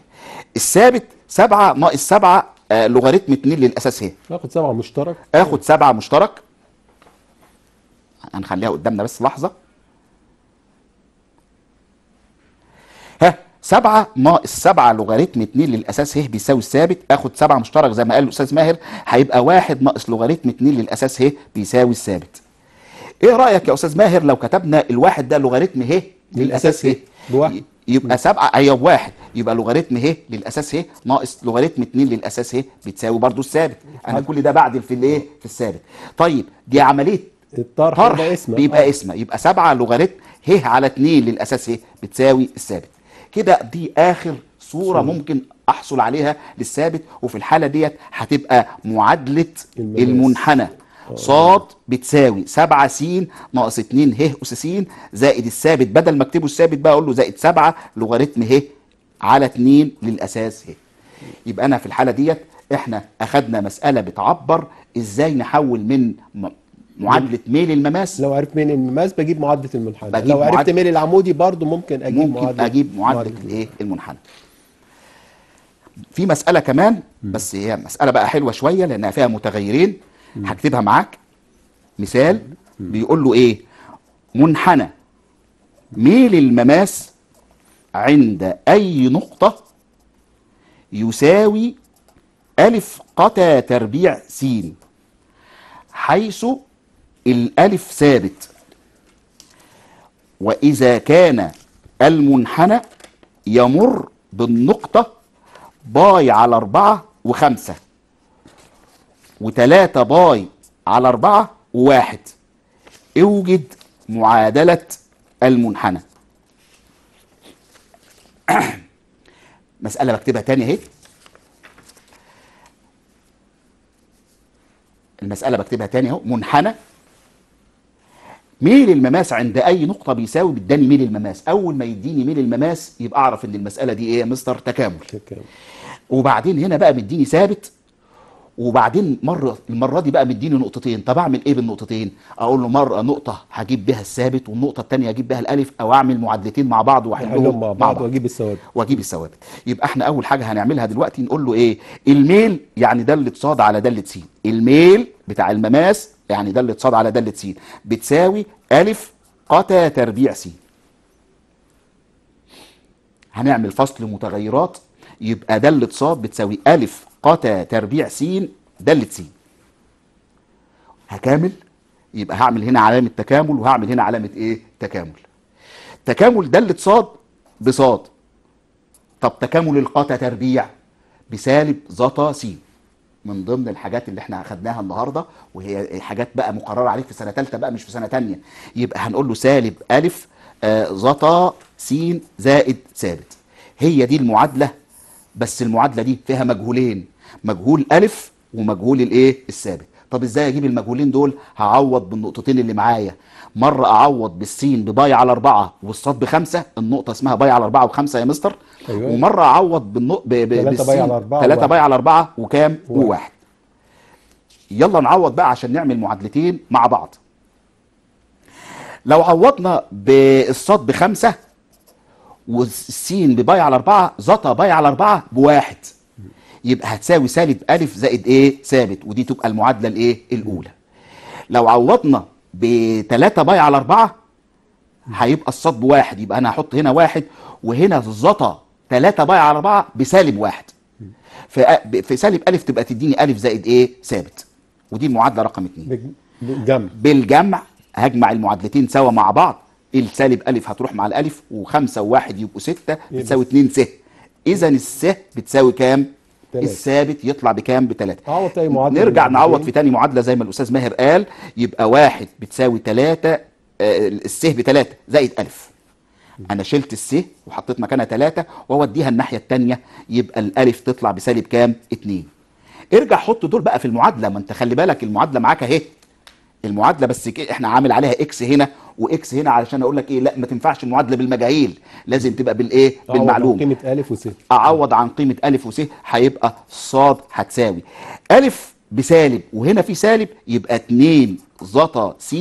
Speaker 2: الثابت سبعة ناقص سبعة آه، لوغاريتم اتنين للأساس ايه
Speaker 1: آخد سبعة مشترك
Speaker 2: آخد سبعة مشترك هنخليها قدامنا بس لحظه 7 ناقص 7 لوغاريتم 2 للاساس ه بيساوي الثابت اخد 7 مشترك زي ما قال الاستاذ ماهر هيبقى 1 ناقص لوغاريتم 2 للاساس ه بيساوي الثابت ايه رايك يا استاذ ماهر لو كتبنا الواحد ده لوغاريتم ه للاساس ه يبقى 7 ايوه بواحد يبقى لوغاريتم ه للاساس ه ناقص لوغاريتم 2 للاساس ه بتساوي برضو الثابت أيوة. انا كل ده بعدل في الايه في الثابت طيب دي عمليه الطرح بيبقى اسمه بيبقى اسمه يبقى 7 لوغاريتم ه على 2 للاساس ه بتساوي الثابت كده دي اخر صوره صحيح. ممكن احصل عليها للثابت وفي الحاله ديت هتبقى معادله المنحنى آه. ص بتساوي 7 س ناقص 2 ه اس س زائد الثابت بدل ما اكتبه الثابت بقى اقول له زائد 7 لوغاريتم ه على 2 للاساس ه يبقى انا في الحاله ديت احنا اخدنا مساله بتعبر ازاي نحول من معادله ميل المماس لو عرفت ميل المماس بجيب معادله المنحنى بجيب لو عرفت ميل
Speaker 1: العمودي برضو ممكن اجيب ممكن معادله اجيب
Speaker 2: معادله الايه المنحنى في مساله كمان بس هي مساله بقى حلوه شويه لانها فيها متغيرين هكتبها معاك مثال بيقول له ايه منحنى ميل المماس عند اي نقطه يساوي ألف قتا تربيع س حيث الألف ثابت وإذا كان المنحنى يمر بالنقطة باي على أربعة وخمسة وتلاتة باي على أربعة وواحد اوجد معادلة المنحنى [COUGHS] مسألة بكتبها تاني اهي المسألة بكتبها تاني اهو منحنى ميل المماس عند اي نقطه بيساوي بيداني ميل المماس اول ما يديني ميل المماس يبقى اعرف ان المساله دي ايه يا مستر تكامل تكامل وبعدين هنا بقى مديني ثابت وبعدين مره المره دي بقى مديني نقطتين طب اعمل ايه بالنقطتين اقول له مره نقطه هجيب بها الثابت والنقطه التانية هجيب بها الالف او اعمل معادلتين مع بعض واحلهم مع بعض واجيب الثوابت واجيب الثوابت يبقى احنا اول حاجه هنعملها دلوقتي نقول له ايه الميل يعني داله صاد على داله س الميل بتاع المماس يعني دالة ص على دالة س بتساوي أ قتا تربيع س هنعمل فصل متغيرات يبقى دالة ص بتساوي أ قتا تربيع س دالة س هكامل يبقى هعمل هنا علامة تكامل وهعمل هنا علامة إيه تكامل تكامل دالة ص بصاد طب تكامل القتا تربيع بسالب زتا سين من ضمن الحاجات اللي احنا اخدناها النهارده وهي حاجات بقى مقرره عليك في سنه ثالثه بقى مش في سنه ثانيه يبقى هنقول له سالب الف زطا آه، س زائد ثابت هي دي المعادله بس المعادله دي فيها مجهولين مجهول الف ومجهول الايه الثابت طب ازاي اجيب المجهولين دول هعوض بالنقطتين اللي معايا مره اعوض بالسين بباي على اربعه والصاد بخمسه النقطه اسمها باي على اربعه وخمسه يا مستر أيوة. ومره اعوض بالنق... ب... ب... بالسين باي على ثلاثه باي على اربعه وكام واحد. وواحد يلا نعوض بقى عشان نعمل معادلتين مع بعض لو عوضنا بالصاد بخمسه والسين بباي على اربعه زطا باي على اربعه بواحد يبقى هتساوي سالب الف زائد ايه ثابت ودي تبقى المعادله الايه الاولى لو عوضنا بثلاثة باي على أربعة هيبقى الصد واحد يبقى أنا هحط هنا واحد وهنا الزطة ثلاثة باي على أربعة بسالب واحد في سالب ألف تبقى تديني ألف زائد إيه ثابت ودي المعادلة رقم اتنين بالجمع بالجمع هجمع المعادلتين سوا مع بعض السالب ألف هتروح مع الألف وخمسة وواحد يبقوا ستة بتساوي اتنين س إذا الس بتساوي كام؟ تلات. الثابت يطلع بكام بثلاثة
Speaker 1: تعوض تاني معادلة نرجع نعوض في تاني
Speaker 2: معادلة زي ما الأستاذ ماهر قال يبقى واحد بتساوي ثلاثة آه، الس بثلاثة زائد ألف أنا شلت الس وحطيت مكانها ثلاثة وأوديها الناحية التانية يبقى الألف تطلع بسالب كام؟ اتنين ارجع حط دول بقى في المعادلة ما أنت خلي بالك المعادلة معاك أهي المعادله بس احنا عامل عليها اكس هنا واكس هنا علشان اقول لك ايه لا ما تنفعش المعادله بالمجاهيل لازم تبقى بالايه آه، بالمعلوم قيمه الف وس اعوض عن قيمه الف وس هيبقى صاد هتساوي الف بسالب وهنا في سالب يبقى 2 زتا س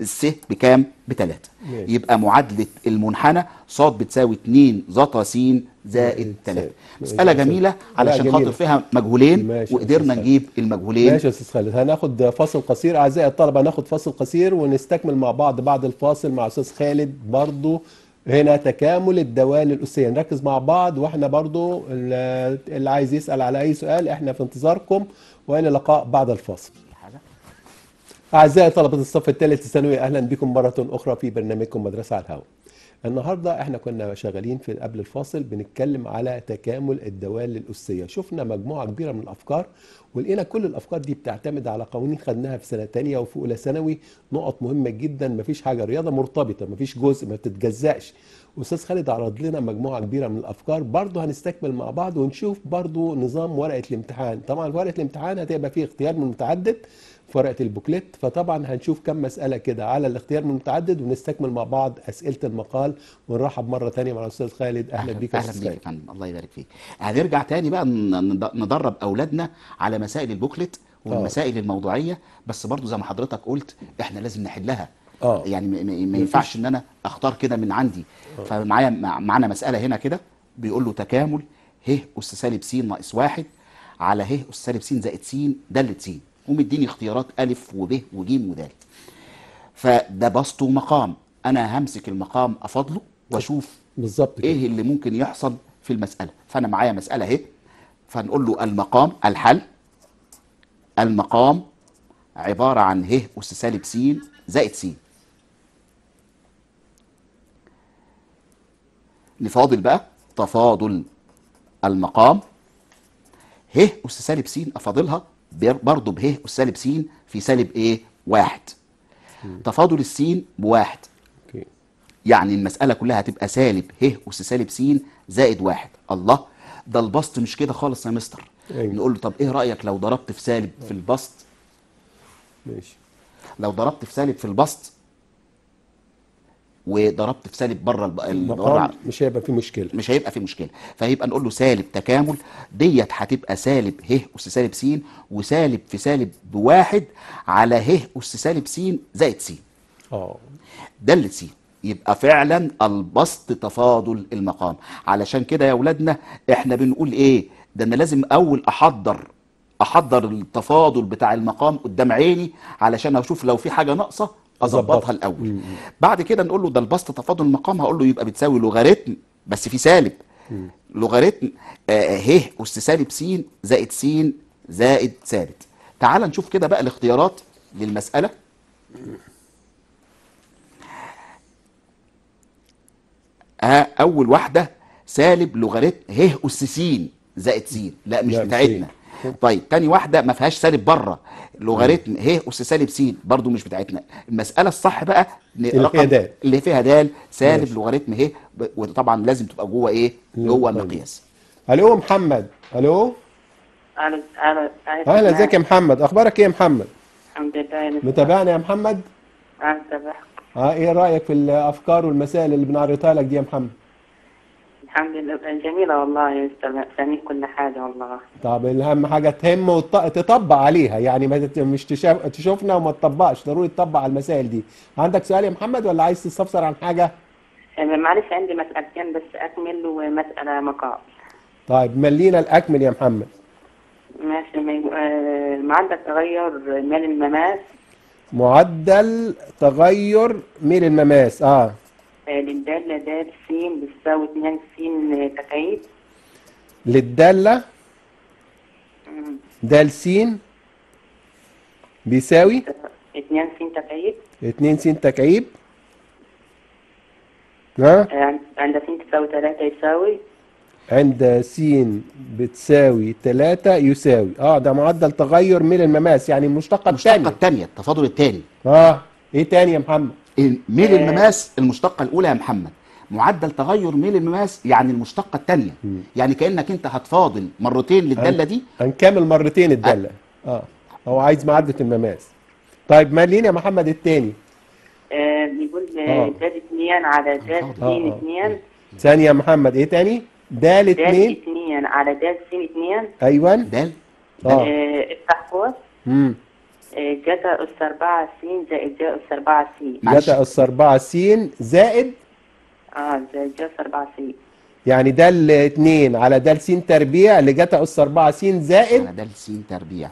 Speaker 2: الس بكام بتلاتة يبقى معادلة المنحنى ص بتساوي 2 زتا س زائد 3 مسألة جميلة علشان خاطر فيها مجهولين وقدرنا نجيب المجهولين ماشي
Speaker 1: يا استاذ خالد هناخد فاصل قصير
Speaker 2: اعزائي الطلبة هناخد فاصل قصير
Speaker 1: ونستكمل مع بعض بعد الفاصل مع استاذ خالد برضه هنا تكامل الدوال الأسية نركز مع بعض واحنا برضو اللي عايز يسأل على أي سؤال احنا في انتظاركم وإلى لقاء بعد الفاصل أعزائي طلبة الصف الثالث الثانوي أهلا بكم مرة أخرى في برنامجكم مدرسة على الهواء. النهارده احنا كنا شغالين في قبل الفاصل بنتكلم على تكامل الدوال الأسية، شفنا مجموعة كبيرة من الأفكار ولقينا كل الأفكار دي بتعتمد على قوانين خدناها في سنة تانية وفي أولى ثانوي، نقط مهمة جدا مفيش حاجة الرياضة مرتبطة مفيش جزء ما بتتجزأش. أستاذ خالد عرض لنا مجموعة كبيرة من الأفكار برضه هنستكمل مع بعض ونشوف برضه نظام ورقة الامتحان، طبعا ورقة الامتحان هتبقى فيه اختيار من متعدد في ورقه البوكليت فطبعا هنشوف كم مساله كده على الاختيار من المتعدد ونستكمل مع بعض اسئله المقال ونرحب مره ثانيه مع الاستاذ خالد اهلا بيك اهلا بيك يا
Speaker 2: فندم الله يبارك فيك هنرجع تاني بقى ندرب اولادنا على مسائل البوكلت والمسائل آه. الموضوعيه بس برضو زي ما حضرتك قلت احنا لازم نحلها أوه. يعني ما ينفعش ان انا اختار كده من عندي آه. فمعايا معانا مساله هنا كده بيقول له تكامل ه اس سالب س ناقص واحد على ه اس سالب س زائد س دالة س ومديني اختيارات ألف وب وجيم ودال فده بسط ومقام أنا همسك المقام أفضله وأشوف بالظبط إيه اللي ممكن يحصل في المسألة فأنا معايا مسألة أهي فنقول له المقام الحل المقام عبارة عن ه أس سالب س زائد س نفاضل بقى تفاضل المقام ه أس سالب س أفاضلها برضه به سالب س في سالب ايه واحد تفاضل السين بواحد أوكي. يعني المسألة كلها هتبقى سالب ه أس سالب س زائد واحد الله ده البسط مش كده خالص يا مستر أيوة. نقول له طب ايه رأيك لو ضربت في سالب في أيوه. البسط ماشي لو ضربت في سالب في البسط وضربت في سالب بره المقام مش هيبقى في مشكله مش هيبقى في مشكله فهيبقى نقول له سالب تكامل ديت هتبقى سالب ه اس سالب س وسالب في سالب بواحد على ه اس سالب س زائد س اه اللي س يبقى فعلا البسط تفاضل المقام علشان كده يا ولادنا احنا بنقول ايه ده انا لازم اول احضر احضر التفاضل بتاع المقام قدام عيني علشان اشوف لو في حاجه ناقصه اظبطها الاول مم. بعد كده نقول له ده البسط تفاضل المقام هقول له يبقى بتساوي لوغاريتم بس في سالب لوغاريتم آه, آه، ه اس سالب س زائد س زائد ثابت تعال نشوف كده بقى الاختيارات للمساله ها آه، اول واحده سالب لوغاريتم ه اس س زائد س لا مش بتاعتنا طيب تاني واحده ما فيهاش سالب بره لوغاريتم ه اس سالب س برضو مش بتاعتنا المساله الصح بقى اللي فيها دال اللي فيها دال سالب لوغاريتم ه وطبعا لازم تبقى جوه ايه جوه طيب. المقياس الو محمد الو
Speaker 3: اهلا اهلا اهلا ازيك يا
Speaker 1: محمد اخبارك ايه يا محمد
Speaker 3: الحمد لله
Speaker 1: متابعنا يا محمد اه ايه رايك في الافكار والمسائل اللي بنعرضها لك دي يا محمد
Speaker 3: الحمد لله جميلة والله يا أستاذ كل حاجة والله
Speaker 1: طب الأهم حاجة تهم وتطبق عليها يعني ما مش تشاف... تشوفنا وما تطبقش ضروري تطبق على المسائل دي عندك سؤال يا محمد ولا عايز تستفسر عن حاجة؟
Speaker 3: آه، معلش عندي مسألتين بس أكمل ومسألة مقال
Speaker 1: طيب ملينا الأكمل يا محمد
Speaker 3: ماشي آه، معدل تغير ميل المماس
Speaker 1: معدل تغير ميل المماس اه
Speaker 3: للدالة د سين بتساوي 2 سين تكعيب
Speaker 1: للدالة د س بيساوي
Speaker 3: 2 س تكعيب
Speaker 1: 2 س تكعيب ها
Speaker 3: عند س تساوي 3
Speaker 1: يساوي عند س بتساوي 3 يساوي اه ده
Speaker 2: معدل تغير من المماس يعني المشتقه الثانيه المشتقه الثانيه التفاضل الثاني اه ايه تاني يا محمد ميل المماس المشتقه الاولى يا محمد معدل تغير ميل المماس يعني المشتقه الثانيه يعني كانك انت هتفاضل مرتين للداله دي هنكمل مرتين الداله
Speaker 1: أه. هو عايز معادله المماس
Speaker 2: طيب مالين يا محمد الثاني
Speaker 3: آه بيقول آه. دال 2 على دال س 2
Speaker 1: ثانيه يا محمد ايه ثاني دال 2
Speaker 3: دال على دال س 2
Speaker 1: ايوه دال آه. آه،
Speaker 3: افتح قوس امم جتا أس 4 س زائد جا أس 4 س جتا
Speaker 1: أس 4 س زائد
Speaker 3: اه زائد جا أس 4 س
Speaker 1: يعني ده 2 على د س تربيع لجتا أس 4 س زائد على د س تربيع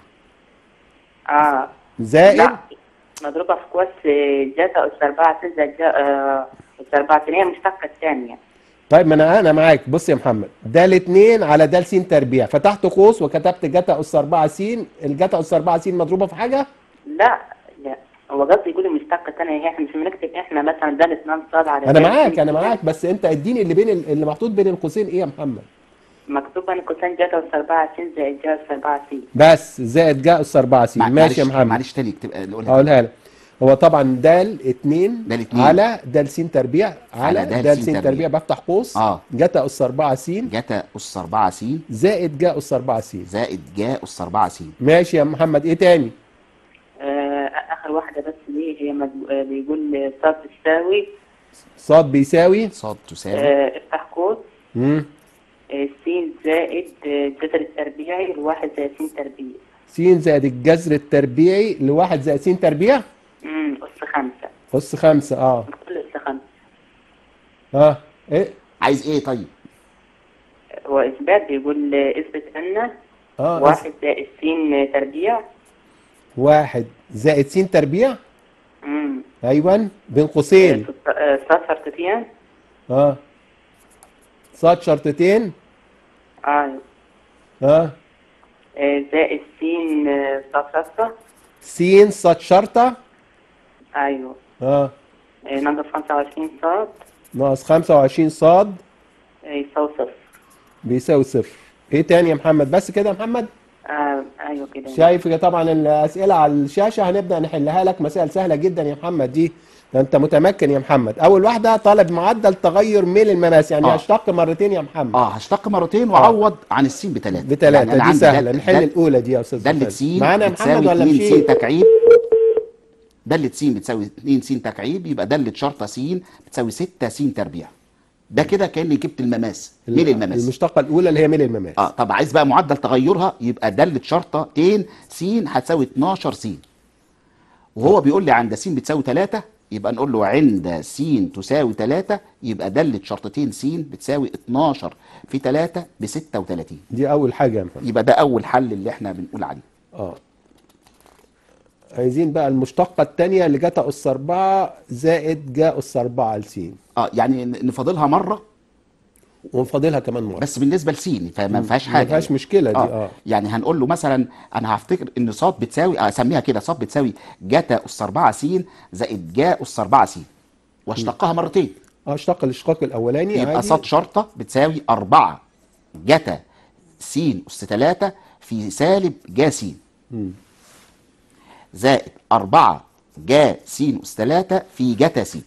Speaker 1: اه زائد لا.
Speaker 3: مضروبة في قوس جتا أس 4 س زائد جا أس 4 س هي مشتقة الثانية
Speaker 1: طيب ما انا انا معاك بص يا محمد د 2 على د س تربيع فتحت قوس وكتبت جتا اس 4 س الجتا اس 4 س مضروبه في حاجه؟
Speaker 3: لا هو قصدي يقول المشتقه الثانيه هي احنا مش بنكتب احنا مثلا د 2 صاد على انا معاك انا
Speaker 1: معاك بس انت اديني اللي بين اللي محطوط بين القوسين ايه يا محمد؟
Speaker 3: مكتوب بين القوسين جتا اس 4 س زائد جا اس 4 س
Speaker 1: بس زائد جا اس 4 س ماشي يا محمد معلش تاني اكتب قولها لك هو طبعا دال
Speaker 2: 2 دال على
Speaker 1: دال س تربيع على, د دال, س تربيع بفتح قوس اه
Speaker 2: جتا اس 4 س جتا اس 4 س زائد جا اس 4 س زائد جا اس 4 س ماشي يا محمد ايه تاني؟
Speaker 3: آه اخر واحده بس ليه هي آه، بيقول ص تساوي
Speaker 1: ص بيساوي ص تساوي آه، افتح قوس امم
Speaker 3: آه، س زائد الجذر التربيعي لواحد زائد س تربيع
Speaker 1: س زائد الجذر التربيعي لواحد زائد س تربيع
Speaker 2: امم قص خمسه
Speaker 1: قص خمسه اه كل قص خمسه اه ايه
Speaker 2: عايز ايه طيب
Speaker 3: هو اثبات بيقول اثبت ان آه واحد زائد س تربيع
Speaker 1: واحد زائد س تربيع امم ايوه بين قوسين
Speaker 3: آه، آه، صاد شرطتين
Speaker 1: اه صاد شرطتين ايوه اه
Speaker 3: زائد س صاد شرطه
Speaker 1: س صاد شرطه ايوه اه
Speaker 3: إيه، ناقص 25 صاد
Speaker 1: ناقص 25 صاد إيه، يساوي صفر بيساوي صفر ايه تاني يا محمد بس كده يا محمد
Speaker 3: آه ايوه
Speaker 1: كده شايف إيه؟ طبعا الاسئله على الشاشه هنبدا نحلها لك مسائل سهله جدا يا محمد دي ده انت متمكن يا محمد اول واحده طالب معدل تغير ميل المماس يعني آه.
Speaker 2: هشتق مرتين يا محمد اه هشتق مرتين واعوض آه. عن السين بثلاثه بثلاثه يعني دي سهله نحل الاولى دي يا استاذ ده سين معانا يا محمد ولا في تكعيب دالة س بتساوي 2 س تكعيب يبقى دالة شرطة س بتساوي 6 س تربيع ده كده كاني جبت المماس ميل المماس المشتقه الاولى اللي هي ميل المماس اه طب عايز بقى معدل تغيرها يبقى داله شرطه 2 س هتساوي 12 س وهو بيقول لي عند س بتساوي 3 يبقى نقول له عند س تساوي 3 يبقى داله شرطتين س بتساوي 12 في 3 ب 36 دي اول حاجه يا محمد يبقى ده اول حل اللي احنا بنقول عليه اه عايزين بقى المشتقة الثانية اللي جت أس 4
Speaker 1: زائد جا أس 4 س
Speaker 2: اه يعني نفاضلها مرة ونفاضلها كمان مرة بس بالنسبة س فما فيهاش حاجة ما فيهاش مشكلة دي اه, آه. يعني هنقول له مثلا أنا هفتكر إن ص بتساوي آه، أسميها كده ص بتساوي جا أس 4 س زائد جا أس 4 س واشتقها مرتين
Speaker 1: اه اشتق الاشتقاق الأولاني يبقى ص
Speaker 2: شرطة بتساوي 4 جتا س أس 3 في سالب جا س زائد 4 جا س أس 3 في جتا س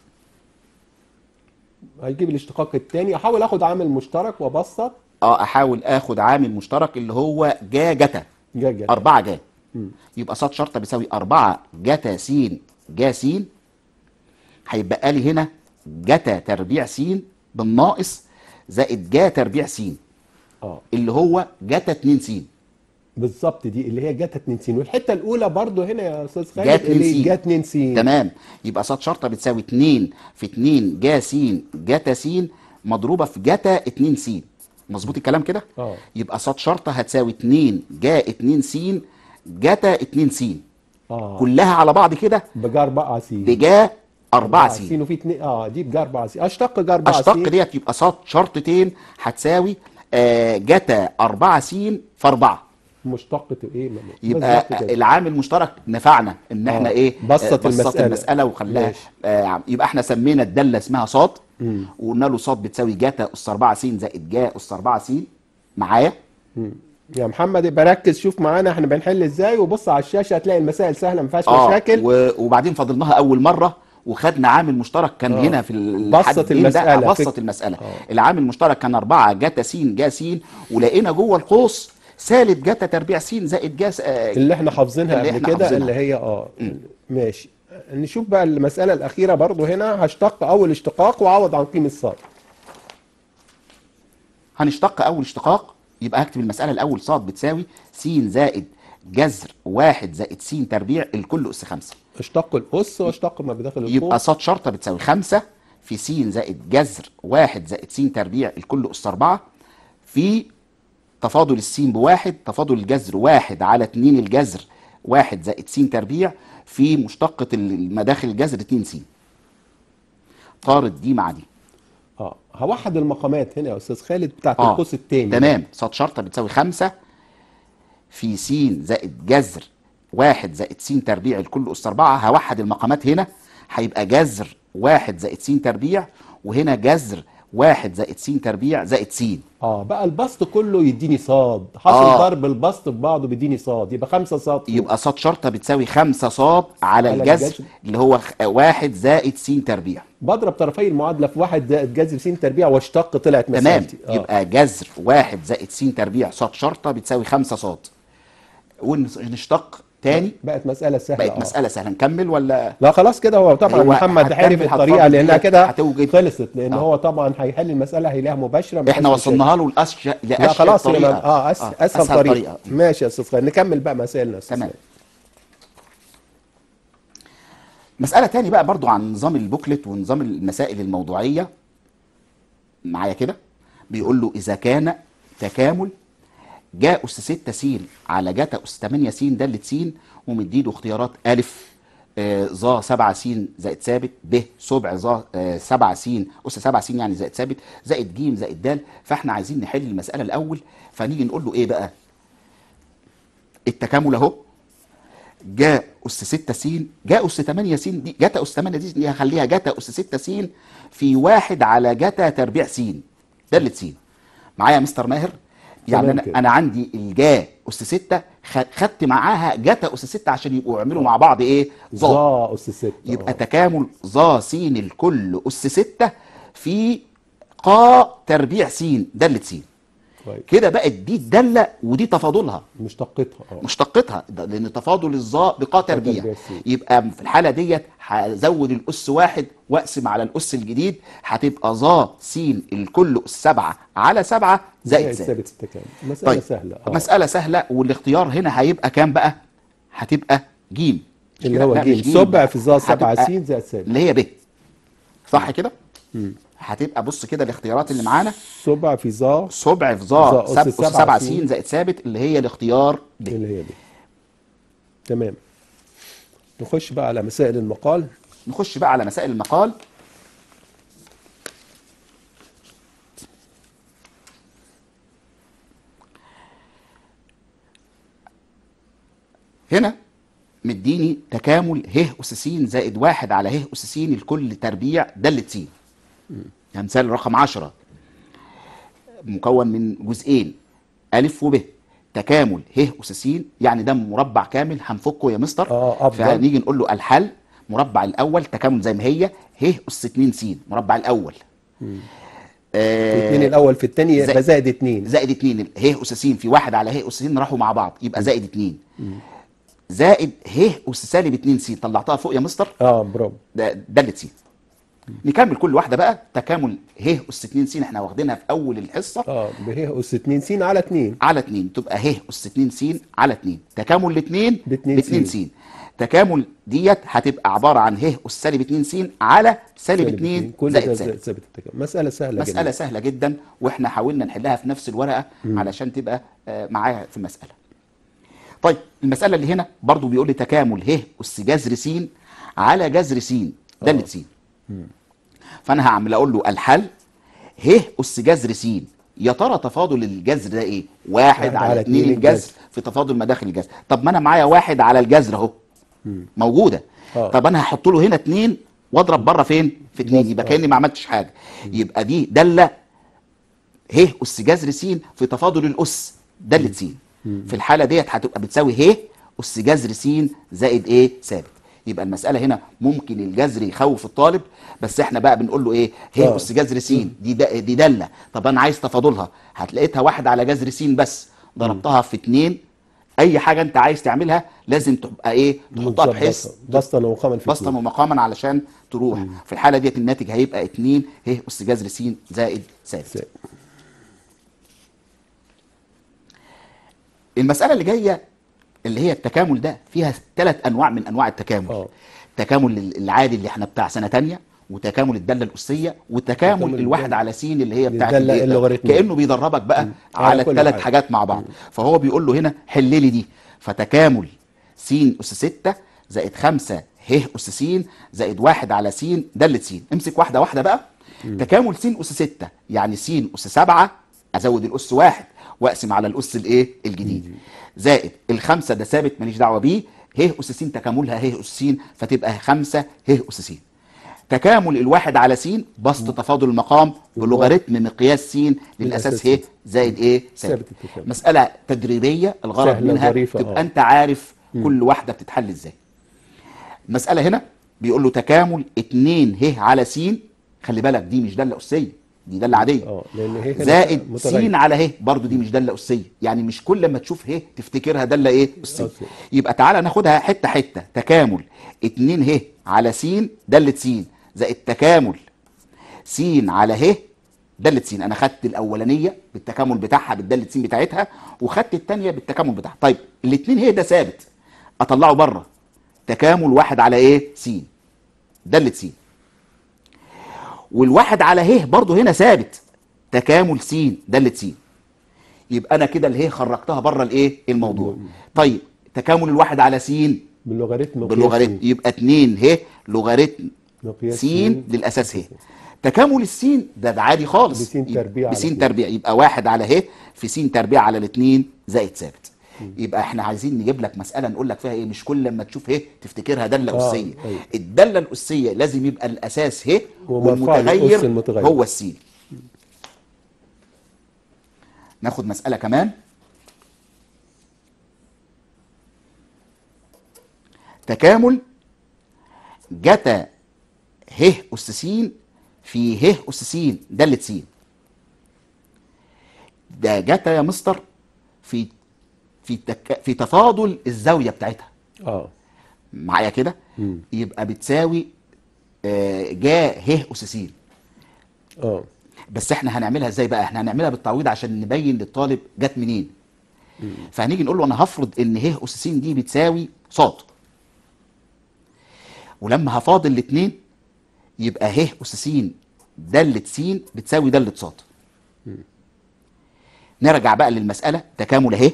Speaker 1: هيجيب الاشتقاق الثاني احاول اخد عامل مشترك وابسط
Speaker 2: اه احاول اخد عامل مشترك اللي هو جا جتا جا جتا 4 جا يبقى ص شرطه بيساوي 4 جتا س جا س هيبقى لي هنا جتا تربيع س بالناقص زائد جا تربيع س اه اللي هو جتا 2 س بالظبط دي اللي هي جاتا 2 س والحته الاولى برضو هنا يا استاذ خالد جات اللي سين جات 2 س تمام يبقى ص شرطه بتساوي 2 في 2 جا س جتا س مضروبه في جتا 2 س مظبوط الكلام كده؟ اه يبقى ص شرطه هتساوي 2 جا 2 س جتا 2 س اه كلها على بعض كده بجا 4 س بجا 4 س سين
Speaker 1: وفي 2 اه دي بجا 4 سين اشتق جا 4 س اشتق ديت
Speaker 2: يبقى ص شرطتين هتساوي آه جاتا 4 س في 4 مشتقه ايه يبقى العامل المشترك نفعنا ان احنا آه. ايه بسط آه، المساله, المسألة وخلاها آه يبقى احنا سمينا الداله اسمها صاد وقلنا له صاد بتساوي جاتا اس 4 س زائد جا اس 4 س معايا يا محمد يبقى ركز شوف معانا احنا بنحل
Speaker 1: ازاي وبص على الشاشه هتلاقي المسائل سهله ما فيهاش آه مشاكل
Speaker 2: و... وبعدين فضلناها اول مره وخدنا عامل مشترك كان آه. هنا في بسط آه، المساله بسط المساله آه. العامل المشترك كان 4 جتا س جا س ولقينا جوه القوس سالب جتا تربيع س زائد جاس آه، اللي احنا حافظينها قبل كده اللي هي
Speaker 1: اه ماشي نشوف بقى المسألة الأخيرة برضو هنا هشتق أول اشتقاق وعوض عن قيم ص
Speaker 2: هنشتق أول اشتقاق يبقى هكتب المسألة الأول ص بتساوي س زائد جذر واحد زائد س تربيع الكل أس خمسة اشتق الأس واشتق ما بداخل الفوق يبقى ص شرطة بتساوي خمسة في س زائد جذر واحد زائد س تربيع الكل أس أربعة في تفاضل السين بواحد تفاضل الجذر واحد على 2 الجذر واحد زائد س تربيع في مشتقة المداخل الجذر 2 س طارد دي مع دي اه
Speaker 1: هوحد المقامات هنا يا استاذ خالد
Speaker 2: بتاعت آه. القوس الثاني تمام ص شرطه بتساوي 5 في س زائد جذر واحد زائد س تربيع الكل اس 4 هوحد المقامات هنا هيبقى جذر واحد زائد س تربيع وهنا جذر واحد زائد س تربيع زائد س اه بقى البسط كله يديني صاد حصل آه. ضرب البسط في بعضه بيديني صاد يبقى 5 صاد يبقى صاد شرطه بتساوي 5 صاد على, على الجذر, اللي هو واحد زائد س تربيع
Speaker 1: بضرب طرفي المعادله في واحد زائد جذر س تربيع واشتق طلعت مساحتي تمام آه.
Speaker 2: يبقى جذر واحد زائد س تربيع صاد شرطه بتساوي 5 صاد ونشتق تاني
Speaker 1: بقت مساله سهله بقت آه. مساله
Speaker 2: سهله نكمل ولا لا خلاص كده هو طبعا هو أيوة، محمد عارف الطريقه لانها كده
Speaker 1: خلصت لان آه. هو طبعا هيحل المساله هيلاقيها مباشره احنا وصلناها
Speaker 2: له لاشهر لا خلاص اه اسهل, آه. أسهل, أسهل طريقه, طريقة. آه.
Speaker 1: ماشي يا استاذ خالد نكمل بقى مسائلنا
Speaker 2: تمام مسألة تاني بقى برضو عن نظام البوكلت ونظام المسائل الموضوعية معايا كده بيقول له إذا كان تكامل جاء اس 6 س على جتا اس 8 س د س ومديله اختيارات ا ظا 7 س زائد ثابت ب سبع ظا 7 س اس 7 س يعني زائد ثابت زائد ج زائد د فاحنا عايزين نحل المساله الاول فنيجي نقول له ايه بقى التكامل اهو جاء اس 6 س جاء اس 8 س دي جتا اس 8 دي هخليها جتا اس 6 س في واحد على جتا تربيع س د س معايا مستر ماهر يعني انا انا عندي الجا اس 6 خدت معاها جتا اس 6 عشان يبقوا يعملوا مع بعض ايه ظا اس 6 يبقى آه. تكامل ظا س الكل اس 6 في قا تربيع س دالة س كده بقت دي الداله ودي تفاضلها مشتقتها اه مشتقتها لان تفاضل الظاء بقاء تربيع يبقى في الحاله ديت هزود الاس واحد واقسم على الاس الجديد هتبقى ظا س الكل اس سبعه على سبعه زائد زائد
Speaker 1: مساله طيب. سهله أوه.
Speaker 2: مساله سهله والاختيار هنا هيبقى كام بقى؟ هتبقى جيم اللي هو جيم سبع في ظا سبعه س زائد سالب اللي هي ب صح كده؟ هتبقى بص كده الاختيارات اللي معانا سبع في ظا سبع في ظا سب... سبع سين زائد ثابت اللي هي الاختيار دي اللي هي دي
Speaker 1: تمام نخش بقى على مسائل المقال نخش بقى على مسائل
Speaker 2: المقال هنا مديني تكامل ه أس س زائد واحد على ه أس س الكل تربيع دالة س تمثال يعني رقم 10 مكون من جزئين الف وب تكامل ه أس يعني ده مربع كامل هنفكه يا مستر اه افضل فنيجي نقول له الحل مربع الاول تكامل زي ما هي ه أس 2 س مربع الاول مم. الاثنين آه، الاول في الثاني يبقى زائد 2 زائد 2 ه اس س في واحد على ه اس س راحوا مع بعض يبقى زائد 2 زائد ه اس سالب 2 س طلعتها فوق يا مستر اه برافو ده دالت س نكمل كل واحده بقى تكامل ه اس 2 س احنا واخدينها في اول الحصه اه به اس 2 س على 2 على 2 تبقى ه اس 2 س على 2 تكامل الاثنين ب 2 س تكامل ديت هتبقى عباره عن ه اس سالب 2 س على سالب 2 زائد سالب
Speaker 1: مساله سهله مساله جدا.
Speaker 2: سهله جدا واحنا حاولنا نحلها في نفس الورقه م. علشان تبقى آه، معايا في المساله طيب المساله اللي هنا برضو بيقول لي تكامل ه اس جذر س على جذر س داله آه. س فانا هعمل اقول له الحل ه اس جذر س يا ترى تفاضل الجذر ده ايه؟ واحد على اثنين الجذر, الجذر في تفاضل مداخل الجذر، طب ما انا معايا واحد على الجذر اهو موجوده آه. طب انا هحط له هنا اثنين واضرب بره فين؟ في اثنين يبقى كاني ما عملتش حاجه يبقى دي داله ه اس جذر س في تفاضل الاس داله س في الحاله ديت هتبقى بتساوي ه اس جذر س زائد ايه؟ ثابت يبقى المساله هنا ممكن الجذر يخوف الطالب بس احنا بقى بنقول له ايه هي آه. بص جذر س دي دي داله طب انا عايز تفاضلها هتلاقيتها واحد على جذر س بس ضربتها في اتنين اي حاجه انت عايز تعملها لازم تبقى ايه تحطها بحيث بسطا
Speaker 1: ومقاما في بسطا
Speaker 2: ومقاما علشان تروح مم. في الحاله ديت الناتج هيبقى اتنين هي إيه؟ بص جذر س زائد ثابت المساله اللي جايه اللي هي التكامل ده فيها ثلاث انواع من انواع التكامل أوه. تكامل العادي اللي احنا بتاع سنه تانية وتكامل الداله الاسيه وتكامل الواحد على س اللي هي بتاعه كانه بيدربك بقى م. على الثلاث حاجات. مع بعض فهو بيقول له هنا حل لي دي فتكامل س اس 6 زائد 5 ه اس س زائد 1 على س داله س امسك واحده واحده بقى مم. تكامل س اس 6 يعني س اس 7 ازود الاس 1 واقسم على الاس الايه الجديد زائد الخمسه ده ثابت ماليش دعوه بيه ه اس س تكاملها ه اس س فتبقى خمسة ه اس س تكامل الواحد على س بسط تفاضل المقام بلوغاريتم مقياس س للاساس ه زائد ايه ثابت مساله تدريبيه الغرض منها تبقى آه. انت عارف كل واحده بتتحل ازاي مساله هنا بيقول له تكامل 2 ه على س خلي بالك دي مش داله اسيه دي داله عاديه اه لان هي زائد سين على ه برضو دي مش داله اسيه يعني مش كل ما تشوف ه تفتكرها داله ايه اسيه يبقى تعالى ناخدها حته حته تكامل 2 ه على س داله س زائد تكامل س على ه داله س انا خدت الاولانيه بالتكامل بتاعها بالداله س بتاعتها وخدت الثانيه بالتكامل بتاعها طيب الاثنين ه ده ثابت اطلعه بره تكامل واحد على ايه س داله س والواحد على ه برضه هنا ثابت تكامل س داله س يبقى انا كده اله خرجتها بره الايه الموضوع طيب تكامل الواحد على س باللوغاريتم باللوغاريتم يبقى 2 ه لوغاريتم س للاساس ه تكامل السين ده, عادي خالص بسين تربيع بسين تربيع يبقى واحد على ه في س تربيع على الاثنين زائد ثابت يبقى احنا عايزين نجيب لك مساله نقول لك فيها ايه مش كل لما تشوف ايه تفتكرها داله آه، اسيه أيوة. الداله الاسيه لازم يبقى الاساس ايه والمتغير المتغير. هو السين ناخد مساله كمان تكامل جتا ه أس س في ه أس س دالة س ده جتا يا مستر في في تك... في تفاضل الزاويه بتاعتها اه معايا كده يبقى بتساوي آه، جا ه اس س اه بس احنا هنعملها ازاي بقى احنا هنعملها بالتعويض عشان نبين للطالب جت منين فهنيجي نقول له انا هفرض ان ه اس س دي بتساوي ص ولما هفاضل الاثنين يبقى ه اس س دالة س بتساوي دالة ص نرجع بقى للمسألة تكامل اهي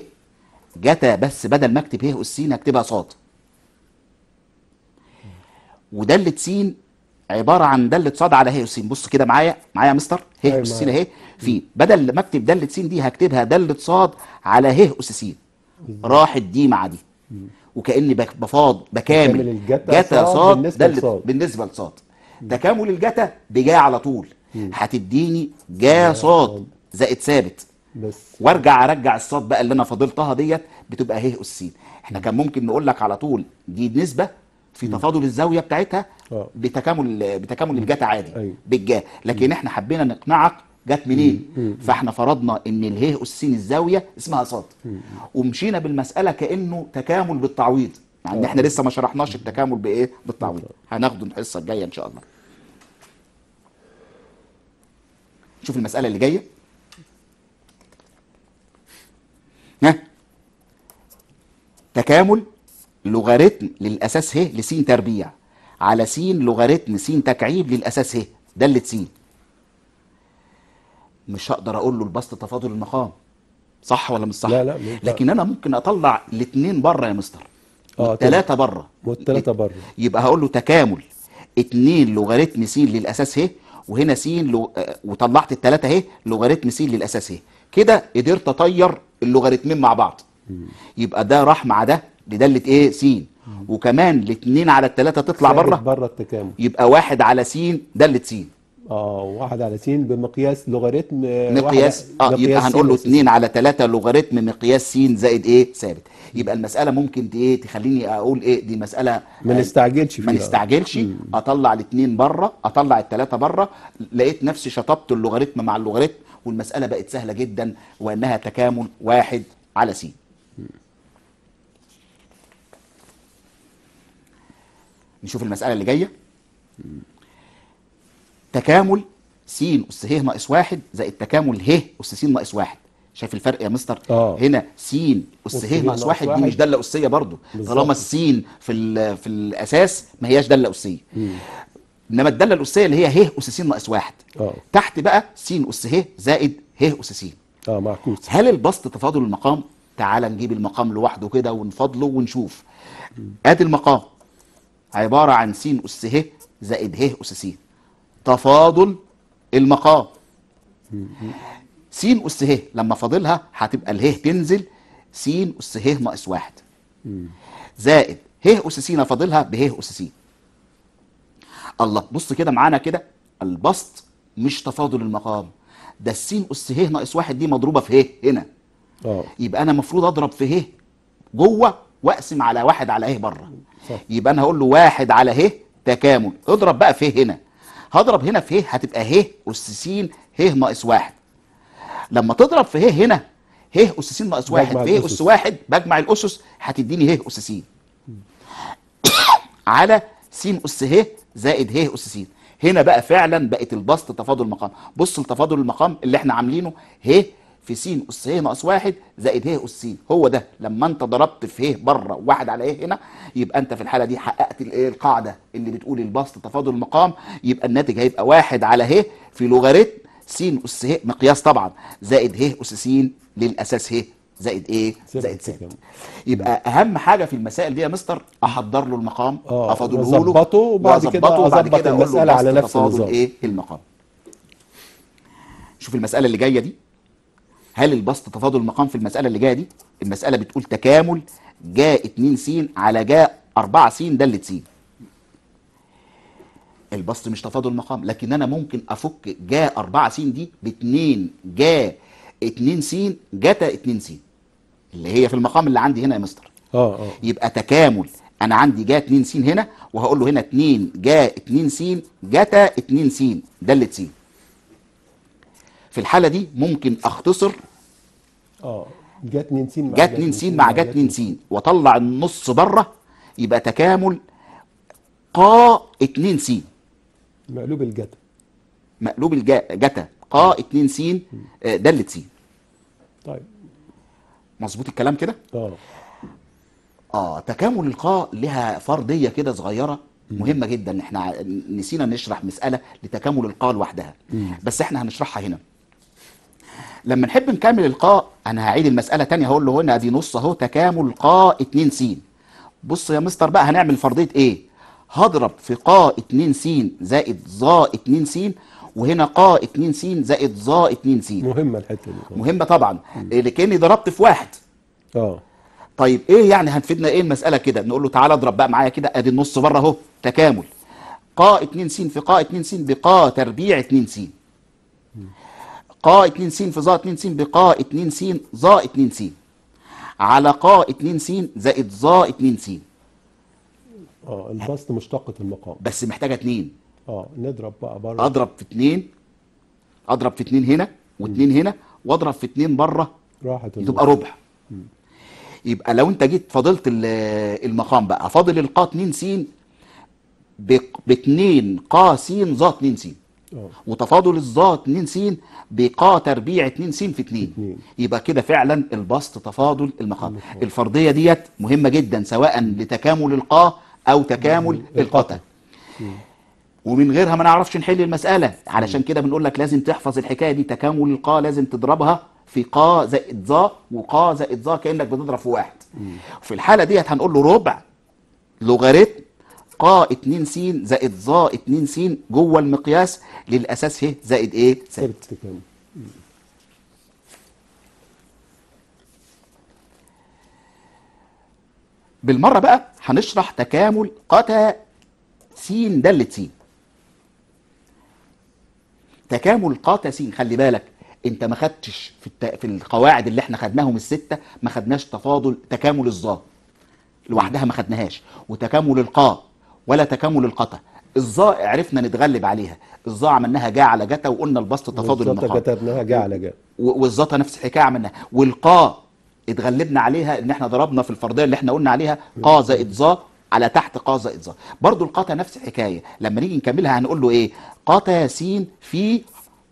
Speaker 2: جتا بس بدل ما اكتب اس سين اكتبها صاد ودالة سين عبارة عن دالة صاد على هي سين بص كده معايا معايا يا مستر هي أيوة، سين اهي في بدل ما اكتب دالة سين دي هكتبها دالة صاد على هي أس سين راحت دي مع دي وكأني بفاض بكامل جتا صاد بالنسبة, بالنسبة لصاد تكامل الجتا بجا على طول هتديني جا صاد زائد ثابت بس وارجع ارجع الصاد بقى اللي انا فاضلتها ديت بتبقى هيه السين احنا كان ممكن نقول لك على طول دي نسبه في تفاضل الزاويه بتاعتها آه. بتكامل بتكامل الجتا عادي أيوه. لكن احنا حبينا نقنعك جت منين فاحنا فرضنا ان الهيه السين الزاويه اسمها صاد ومشينا بالمساله كانه تكامل بالتعويض يعني آه. احنا لسه ما شرحناش التكامل بايه بالتعويض آه. هناخده الحصه الجايه ان شاء الله شوف المساله اللي جايه ها تكامل لوغاريتم للاساس ه لسين تربيع على س لوغاريتم س تكعيب للاساس ه داله س مش هقدر اقول له البسط تفاضل المقام صح ولا مش صح لا لا لكن انا ممكن اطلع الاثنين بره يا مستر آه، والثلاثه بره
Speaker 1: والثلاثه بره
Speaker 2: يبقى هقول له تكامل 2 لوغاريتم س للاساس ه وهنا س لو... آه، وطلعت الثلاثه اهي لوغاريتم س للاساس ه كده قدرت اطير اللوغاريتمين مع بعض يبقى ده راح مع ده لداله ايه س وكمان الاثنين على الثلاثه تطلع بره
Speaker 1: بره التكامل
Speaker 2: يبقى واحد على س داله س اه
Speaker 1: واحد على س بمقياس لوغاريتم آه، مقياس اه مقياس يبقى هنقول له
Speaker 2: 2 على 3 لوغاريتم مقياس س زائد ايه ثابت يبقى المساله ممكن ايه تخليني اقول ايه دي مساله آه، ما نستعجلش فيها ما نستعجلش اطلع الاثنين بره اطلع الثلاثه بره لقيت نفسي شطبت اللوغاريتم مع اللوغاريتم والمسألة بقت سهلة جدا وأنها تكامل واحد على س نشوف المسألة اللي جاية تكامل س أس ه ناقص واحد زائد تكامل ه أس س ناقص واحد شايف الفرق يا مستر آه. هنا س اس ه ناقص واحد دي مش داله اسيه برضه طالما السين في في الاساس ما هياش داله اسيه انما الداله الاسيه اللي هي ه اس س ناقص واحد أوه. تحت بقى س اس ه زائد ه اس س اه معكوس هل البسط تفاضل المقام تعال نجيب المقام لوحده كده ونفضله ونشوف ادي المقام عباره عن س اس ه زائد ه اس س تفاضل المقام س اس ه لما فاضلها هتبقى اله تنزل س اس ه ناقص واحد زائد ه اس س فاضلها به اس س الله بص كده معانا كده البسط مش تفاضل المقام ده السين اس ه ناقص واحد دي مضروبه في ه هنا اه يبقى انا المفروض اضرب في ه جوه واقسم على واحد على ه بره صح. يبقى انا هقول له واحد على ه تكامل اضرب بقى في هنا هضرب هنا في ه هتبقى ه اس س ه ناقص واحد لما تضرب في ه هنا ه اس س ناقص واحد في ه اس واحد بجمع الاسس هتديني ه اس س [COUGHS] على س اس ه زائد ه أس س هنا بقى فعلا بقت البسط تفاضل المقام بص لتفاضل المقام اللي احنا عاملينه ه في س أس ه ناقص واحد زائد ه أس س هو ده لما انت ضربت في ه بره وواحد على ه هنا يبقى انت في الحاله دي حققت الايه القاعده اللي بتقول البسط تفاضل المقام يبقى الناتج هيبقى واحد على ه في لوغاريتم س أس ه مقياس طبعا زائد ه أس س للأساس ه زائد ايه زائد ست يبقى اهم حاجه في المسائل دي يا مستر احضر له المقام آه، افضله له اظبطه وبعد كده وبعد كده المساله على نفس النظام ايه المقام شوف المساله اللي جايه دي هل البسط تفاضل المقام في المساله اللي جايه دي المساله بتقول تكامل جاء 2 س على جاء 4 س داله س البسط مش تفاضل مقام لكن انا ممكن افك جاء 4 س دي ب 2 جاء 2 س جتا 2 س اللي هي في المقام اللي عندي هنا يا مستر اه اه, آه. يبقى تكامل انا عندي جا 2 س هنا وهقول له هنا 2 جا 2 س جتا 2 س دلت س في الحاله دي ممكن اختصر
Speaker 1: اه جا 2 س مع جا 2 س مع جا 2
Speaker 2: س واطلع النص بره يبقى تكامل قا 2 س مقلوب الجتا مقلوب الجتا قا 2 س دلت س طيب مظبوط الكلام كده اه اه تكامل القاء لها فرضيه كده صغيره مهمه جدا احنا نسينا نشرح مساله لتكامل القاء لوحدها بس احنا هنشرحها هنا لما نحب نكمل القاء انا هعيد المساله ثانيه هقول له هنا دي نص اهو تكامل قاء 2 س بص يا مستر بقى هنعمل فرضيه ايه هضرب في قاء 2 س زائد ظا 2 س وهنا قا 2 س زائد ظا 2 س مهمه الحته دي مهمه طبعا لكاني ضربت في واحد اه طيب ايه يعني هتفيدنا ايه المساله كده نقول له تعالى اضرب بقى معايا كده ادي النص بره اهو تكامل قا 2 س في قا 2 س بقا تربيع 2 س قا 2 س في ظا 2 س بقا 2 س ظا 2 س على قا 2 س زائد ظا 2 س اه البسط مشتقة المقام بس محتاجه اتنين اه
Speaker 1: نضرب بقى بره اضرب
Speaker 2: في اتنين اضرب في اتنين هنا واتنين هنا واضرب في اتنين بره
Speaker 1: راحت تبقى ربع مم.
Speaker 2: يبقى لو انت جيت فضلت المقام بقى فاضل القا 2 س ب 2 قا س ظا 2 س اه. وتفاضل الظا 2 س بقا تربيع 2 س في 2 يبقى كده فعلا البسط تفاضل المقام الفرضيه ديت مهمه جدا سواء لتكامل القا او تكامل القتل ومن غيرها ما نعرفش نحل المساله علشان كده بنقول لك لازم تحفظ الحكايه دي تكامل القا لازم تضربها في قا زائد ظا وقا زائد ظا كانك بتضرب في واحد في الحاله ديت هنقول له ربع لوغاريتم قا 2 س زائد ظا 2 س جوه المقياس للاساس ه زائد ايه ثابت بالمره بقى هنشرح تكامل قتا س دالة س تكامل قاطع سين خلي بالك انت ما خدتش في, الت... في القواعد اللي احنا خدناهم السته ما خدناش تفاضل تكامل الظا لوحدها ما خدناهاش وتكامل القاء ولا تكامل القطع الظاء عرفنا نتغلب عليها الظاء عملناها جا على جتا وقلنا البسط تفاضل المقام
Speaker 1: كتبناها جا على
Speaker 2: و... والظاء نفس الحكايه عملناها والقاء اتغلبنا عليها ان احنا ضربنا في الفرضيه اللي احنا قلنا عليها قا زائد ظا على تحت قا زائد ظا برضو القاطع نفس الحكايه لما نيجي نكملها هنقول له ايه قاطع س في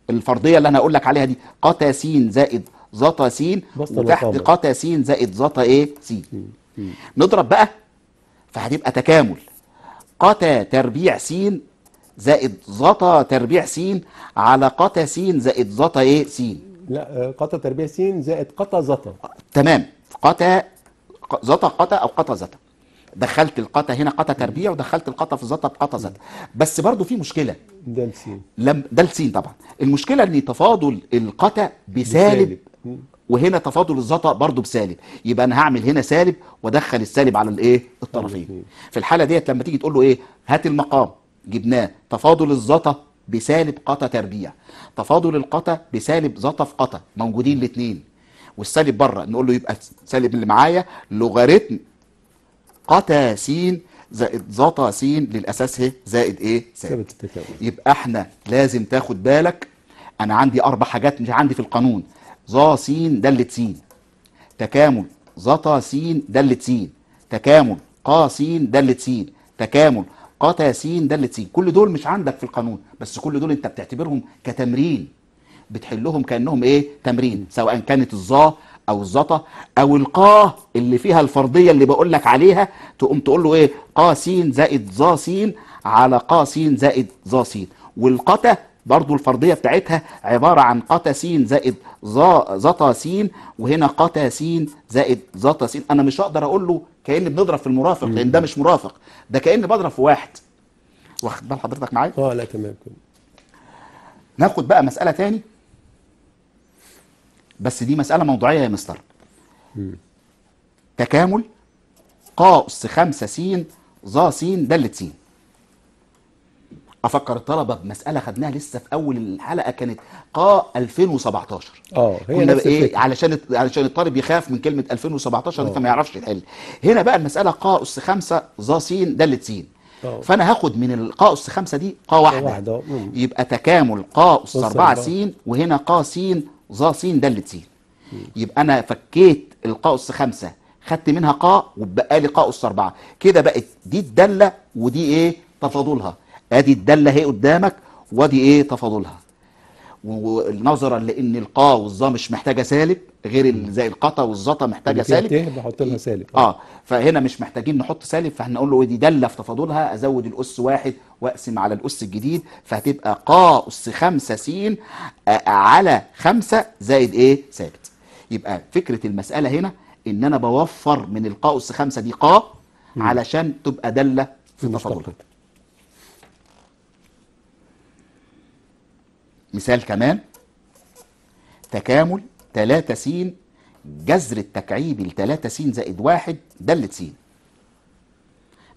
Speaker 2: الفرضيه اللي انا اقول لك عليها دي قاطع س زائد زتا س وتحت قاطع س زائد زتا ايه س نضرب بقى فهتبقى تكامل قاطع تربيع س زائد زتا تربيع س على قاطع س زائد زتا ايه س
Speaker 1: لا آه، قاتا تربيع س زائد قاتا زطا
Speaker 2: تمام قاتا زطا قاتا او قاتا زطا دخلت القطة هنا قطة تربيع ودخلت القطة في زطة بقطة زطة بس برضو في مشكلة ده السين لم ده السين طبعا المشكلة ان تفاضل القطة بسالب, بسالب. وهنا تفاضل الزطا برضو بسالب يبقى انا هعمل هنا سالب وادخل السالب على الايه الطرفين في الحاله ديت لما تيجي تقول له ايه هات المقام جبناه تفاضل الزطا بسالب قطة تربيع تفاضل القطة بسالب زطا في قطة موجودين الاثنين والسالب بره نقول له يبقى سالب اللي معايا لوغاريتم قتا س زائد زطا س للاساس ه زائد ايه ثابت يبقى احنا لازم تاخد بالك انا عندي اربع حاجات مش عندي في القانون ظا س دالة س تكامل زطا س دالة س تكامل قا س دالة س تكامل قتا س دالة س كل دول مش عندك في القانون بس كل دول انت بتعتبرهم كتمرين بتحلهم كانهم ايه تمرين سواء كانت الظا او الزطة او القاه اللي فيها الفرضية اللي بقول لك عليها تقوم تقول له ايه قاسين زائد ظاسين على قاسين زائد ظاسين والقتا برضو الفرضية بتاعتها عبارة عن قتا سين زائد زطا سين وهنا قتا سين زائد زطة سين انا مش هقدر اقول له كأن بنضرب في المرافق لان ده مش مرافق ده كأن بضرب في واحد واخد بال حضرتك معايا؟ اه لا تمام ناخد بقى مسألة تاني بس دي مساله موضوعيه يا مستر تكامل قاس 5 س ظا س دالة س افكر الطلبه بمساله خدناها لسه في اول الحلقه كانت قا 2017
Speaker 1: اه كنا بقى ايه
Speaker 2: علشان علشان الطالب يخاف من كلمه 2017 انت فما يعرفش يحل هنا بقى المساله قا اس 5 ظا س د س فانا هاخد من القا اس 5 دي قا واحده, واحدة. يبقى تكامل قا اس 4 س وهنا قا س ظا س د س يبقى انا فكيت اس خمسة خدت منها قاء وبقى لي اس أربعة كده بقت دي الدالة ودي ايه تفاضلها ادي الدالة اهي قدامك وادي ايه تفاضلها ونظرا لان القا والظا مش محتاجه سالب غير زي القطا والزطا محتاجه سالب
Speaker 1: بحط لها سالب
Speaker 2: اه فهنا مش محتاجين نحط سالب فاحنا نقول له إيه، دي داله في تفاضلها ازود الاس واحد واقسم على الاس الجديد فهتبقى قا اس 5 س على 5 زائد ايه ثابت يبقى فكره المساله هنا ان انا بوفر من القا اس 5 دي قا علشان تبقى داله في تفاضلها مثال كمان تكامل 3 س جذر التكعيبي ل 3 س زائد 1 دلت س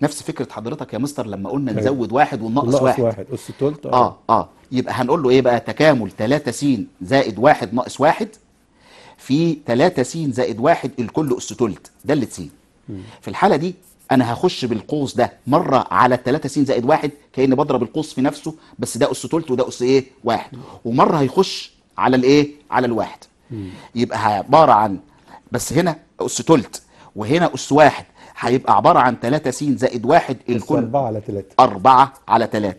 Speaker 2: نفس فكره حضرتك يا مستر لما قلنا أيوة. نزود واحد وننقص واحد
Speaker 1: واحد اس تلت آه. اه
Speaker 2: اه يبقى هنقول له ايه بقى تكامل 3 س زائد 1 ناقص 1 في 3 س زائد 1 الكل اس تلت دلت س في الحاله دي انا هخش بالقوس ده مره على 3 س زائد 1 كاني بضرب القوس في نفسه بس ده اس تلت وده اس ايه 1 ومره هيخش على الايه على الواحد يبقى عباره عن بس هنا اس تلت وهنا اس 1 هيبقى عباره عن 3 س زائد 1 الكل 4 على 3 4 على 3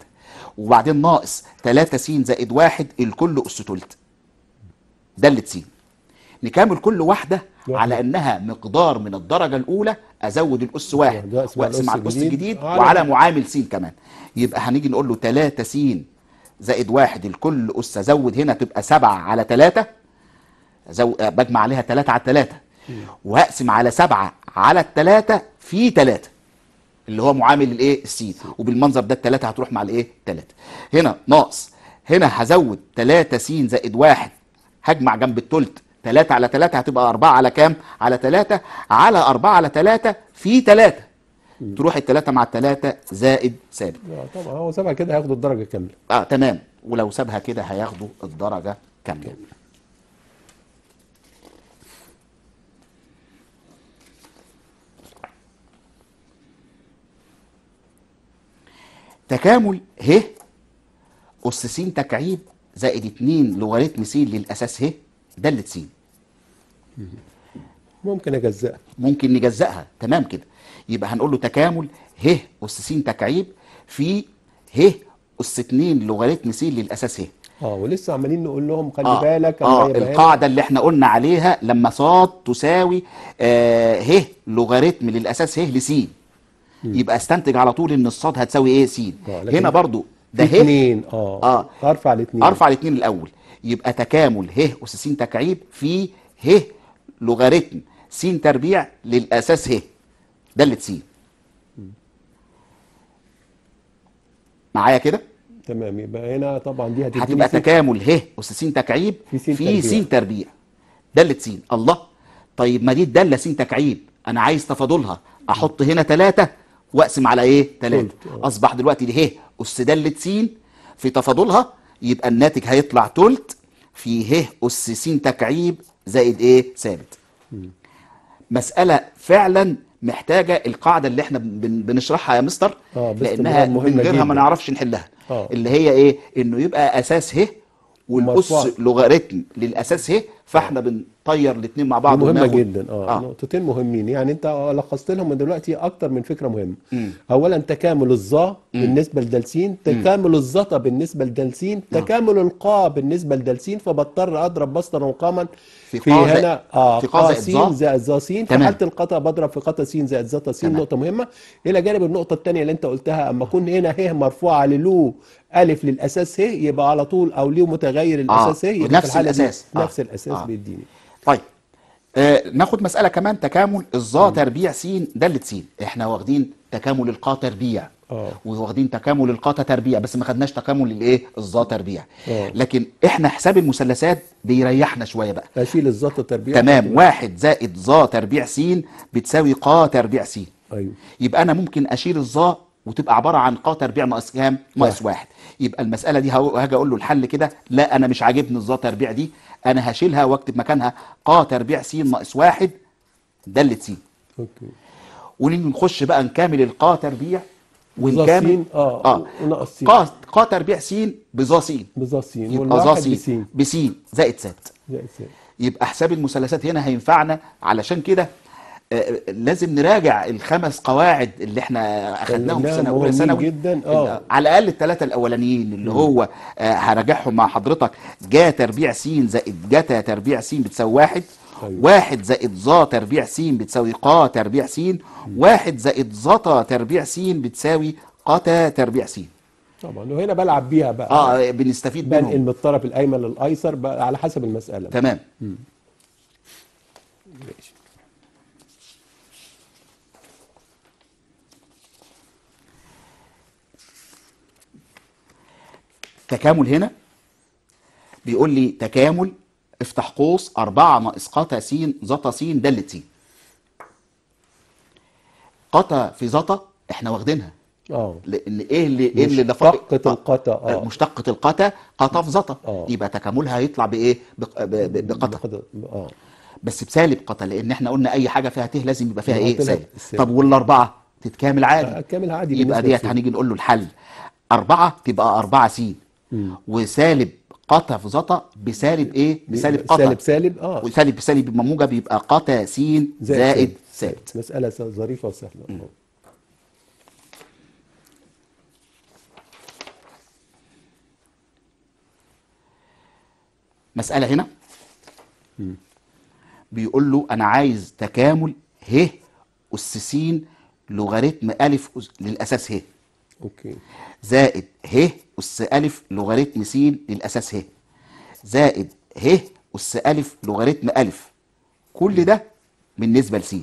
Speaker 2: وبعدين ناقص 3 س زائد 1 الكل اس تلت ده اللي تسين نكمل كل واحده على انها مقدار من الدرجه الاولى ازود الاس واحد واقسم على الاس الجديد آه، وعلى معامل س كمان يبقى هنيجي نقول له 3 س زائد واحد لكل اس ازود هنا تبقى 7 على 3 زو... آه، بجمع عليها 3 على 3 واقسم على 7 على 3 في 3 اللي هو معامل الايه السين وبالمنظر ده الثلاثة هتروح مع الايه 3 هنا ناقص هنا هزود 3 س زائد واحد هجمع جنب الثلث 3 على 3 هتبقى 4 على كام على 3 على 4 على 3 في 3 تروح ال 3 مع ال 3 زائد ثابت اه طبعا
Speaker 1: هو سابها كده هياخدوا الدرجة كاملة
Speaker 2: اه تمام ولو سابها كده هياخدوا الدرجة كاملة تكامل ه أس س تكعيب زائد 2 لوغاريتم س للأساس ه دالة س ممكن اجزئها ممكن نجزئها تمام كده يبقى هنقول له تكامل ه اس س تكعيب في ه اس 2 لوغاريتم س للاساس ه
Speaker 1: اه ولسه عمالين نقول لهم خلي آه بالك اه القاعده
Speaker 2: اللي احنا قلنا عليها لما ص تساوي آه ه لوغاريتم للاساس ه لس يبقى استنتج على طول ان الصاد هتساوي ايه س آه، هنا برضو ده ه اثنين آه،, اه ارفع الاثنين ارفع الاثنين الاول يبقى تكامل ه اس س تكعيب في ه لوغاريتم س تربيع للاساس ه ايه؟ داله س معايا كده تمام يبقى
Speaker 1: هنا طبعا دي هتبقى تكامل
Speaker 2: ه اس س تكعيب في س تربيع داله س الله طيب ما دي الداله س تكعيب انا عايز تفاضلها احط هنا 3 واقسم على ايه 3 آه. اصبح دلوقتي ه اس داله س في تفاضلها يبقى الناتج هيطلع تلت في ه اس س تكعيب زائد ايه ثابت مساله فعلا محتاجه القاعده اللي احنا بنشرحها يا مستر آه لانها من غيرها ما نعرفش نحلها آه. اللي هي ايه انه يبقى اساس ه والاس لوغاريتم للاساس ه إيه؟ فاحنا آه. بنطير الاثنين مع بعض مهمه جدا آه. اه
Speaker 1: نقطتين مهمين يعني انت لخصت لهم دلوقتي اكتر من فكره مهمه اولا تكامل الظا بالنسبه لدالسين تكامل الظطا بالنسبه لدالسين آه. تكامل القا بالنسبه لدالسين فبضطر اضرب بسطا وقاما في هنا آه في قاع سين زائد ز س في حاله القطع بضرب في قطع سين زائد ذا سين تمام. نقطه مهمه الى جانب النقطه الثانيه اللي انت قلتها اما اكون هنا ه مرفوعه للو الف للاساس ه يبقى على طول او ليه متغير الاساس آه. ه يبقى نفس الاساس آه. نفس الاساس آه.
Speaker 2: بيديني طيب آه ناخد مساله كمان تكامل الظا تربيع س د س احنا واخدين تكامل القا تربيع أوه. وواخدين تكامل القاطة تربيع بس ما خدناش تكامل الايه الظا تربيع أوه. لكن احنا حساب المثلثات بيريحنا شويه بقى اشيل الظا تربيع تمام واحد زائد ظا تربيع س بتساوي ق تربيع س ايوه يبقى انا ممكن اشيل الظا وتبقى عباره عن ق تربيع ناقص كام ناقص واحد يبقى المساله دي هاجي اقول له الحل كده لا انا مش عاجبني الظا تربيع دي انا هشيلها واكتب مكانها ق تربيع س ناقص واحد داله س اوكي ونيجي نخش بقى نكامل القا تربيع ونكامل اه, آه. قا قا تربيع سين بظا سين بظا سين يبقى ظا سين بسين زائد سات زائد سات يبقى حساب المثلثات هنا هينفعنا علشان كده آه لازم نراجع الخمس قواعد اللي احنا اخذناهم في سنه اولى ثانوي جدا اه على الاقل الثلاثه الاولانيين اللي هو آه هراجعهم مع حضرتك جا تربيع س زائد جتا تربيع س بتساوي واحد أيوة. واحد زائد ظا تربيع س بتساوي قا تربيع س واحد زائد ظتا تربيع س بتساوي قتا تربيع س
Speaker 1: طبعا وهنا بلعب بيها بقى اه بنستفيد بنقل منهم. من الطرف الايمن للايسر على حسب المساله
Speaker 2: تمام مم. تكامل هنا بيقول لي تكامل افتح قوس 4 ناقص قتا س زتا س دلت س قتا في زتا احنا واخدينها اه لان ايه اللي ايه اللي مشتقة القتا آه. اه مشتقة القتا قتا في زتا آه. يبقى تكاملها هيطلع بايه؟ بقتا اه بس بسالب قتا لان احنا قلنا اي حاجه فيها ت لازم يبقى فيها ايه؟ سالب طب والاربعه تتكامل عادي تتكامل آه، عادي يبقى ديت هنيجي نقول له الحل أربعة تبقى أربعة س وسالب قطف في زطا بسالب ايه بسالب قطع سالب سالب اه وسالب بسالب موجب يبقى قطع س زائد, زائد ثابت
Speaker 1: مساله ظريفه وسهله
Speaker 2: مسألة هنا بيقول له أنا عايز تكامل ه أس س لوغاريتم ألف للأساس ه اوكي زائد ه أس ألف لوغاريتم س للأساس ه زائد ه أس ألف لوغاريتم ألف كل ده بالنسبة لس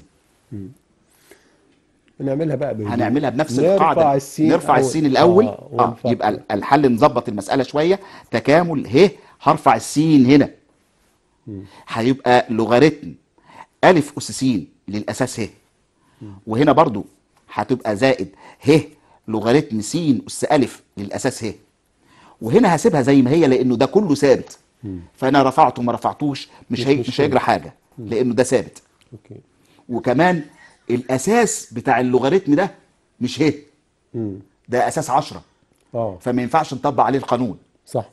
Speaker 2: هنعملها بقى بالجوع. هنعملها بنفس نرفع القاعده السين نرفع أول. السين الاول آه. آه. يبقى الحل نظبط المساله شويه تكامل ه هرفع السين هنا هيبقى لوغاريتم الف اس س للاساس ه وهنا برضو هتبقى زائد ه لوغاريتم س اس ا للاساس ه وهنا هسيبها زي ما هي لانه ده كله ثابت فانا رفعته ما رفعتوش مش هي مش هيجرى حاجه لانه ده ثابت اوكي وكمان الاساس بتاع اللوغاريتم ده مش ه ده اساس عشرة اه فما ينفعش نطبق عليه القانون صح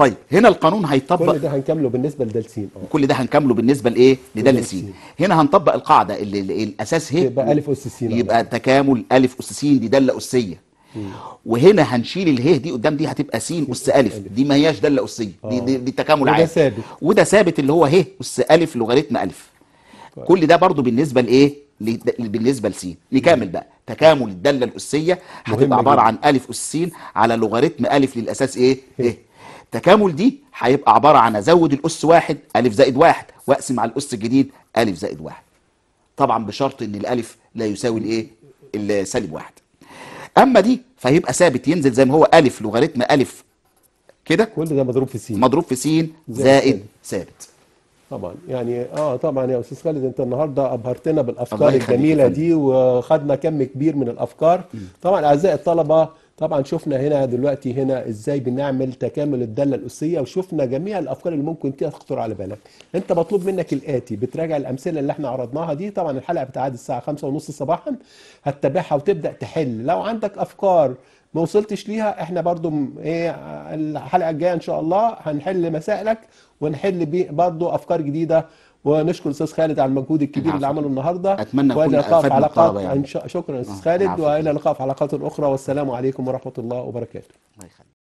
Speaker 2: طيب هنا القانون هيطبق كل ده هنكمله بالنسبه لدال اه. س كل ده هنكمله بالنسبه لايه لدال س هنا هنطبق القاعده اللي, اللي الاساس هي إيه؟ يبقى الف اس س يبقى تكامل الف اس س دي داله اسيه وهنا هنشيل اله دي قدام دي هتبقى س اس [LAUGHS] الف دي ما هياش داله اسيه دي, اه. دي, دي تكامل عادي وده ثابت وده ثابت اللي هو ه إيه؟ اس الف لوغاريتم الف طيب. كل ده برضو بالنسبه لايه بالنسبه لس نكمل بقى تكامل الداله الاسيه هتبقى عباره عن الف اس س على لوغاريتم الف للاساس ايه؟ ايه, إيه؟ التكامل دي هيبقى عباره عن ازود الاس واحد الف زائد واحد واقسم على الاس الجديد الف زائد واحد طبعا بشرط ان الالف لا يساوي الايه السالب واحد اما دي فهيبقى ثابت ينزل زي ما هو الف لوغاريتم الف كده كل ده مضروب في س مضروب في س زائد, زائد ثابت طبعا
Speaker 1: يعني اه طبعا يا استاذ خالد انت النهارده ابهرتنا بالافكار الجميله دي وخدنا كم كبير من الافكار طبعا اعزائي الطلبه طبعا شفنا هنا دلوقتي هنا ازاي بنعمل تكامل الداله الاسيه وشفنا جميع الافكار اللي ممكن تخطر على بالك انت مطلوب منك الاتي بتراجع الامثله اللي احنا عرضناها دي طبعا الحلقه بتعاد الساعه 5:30 صباحا هتتابعها وتبدا تحل لو عندك افكار ما وصلتش ليها احنا برضو ايه الحلقه الجايه ان شاء الله هنحل مسائلك ونحل برضو افكار جديده ونشكر استاذ خالد على المجهود الكبير اللي عمله النهارده اتمنى والى لقاء في علاقات يعني. شكرا استاذ آه. خالد والى لقاء في علاقات اخرى والسلام عليكم ورحمه الله وبركاته الله يخليك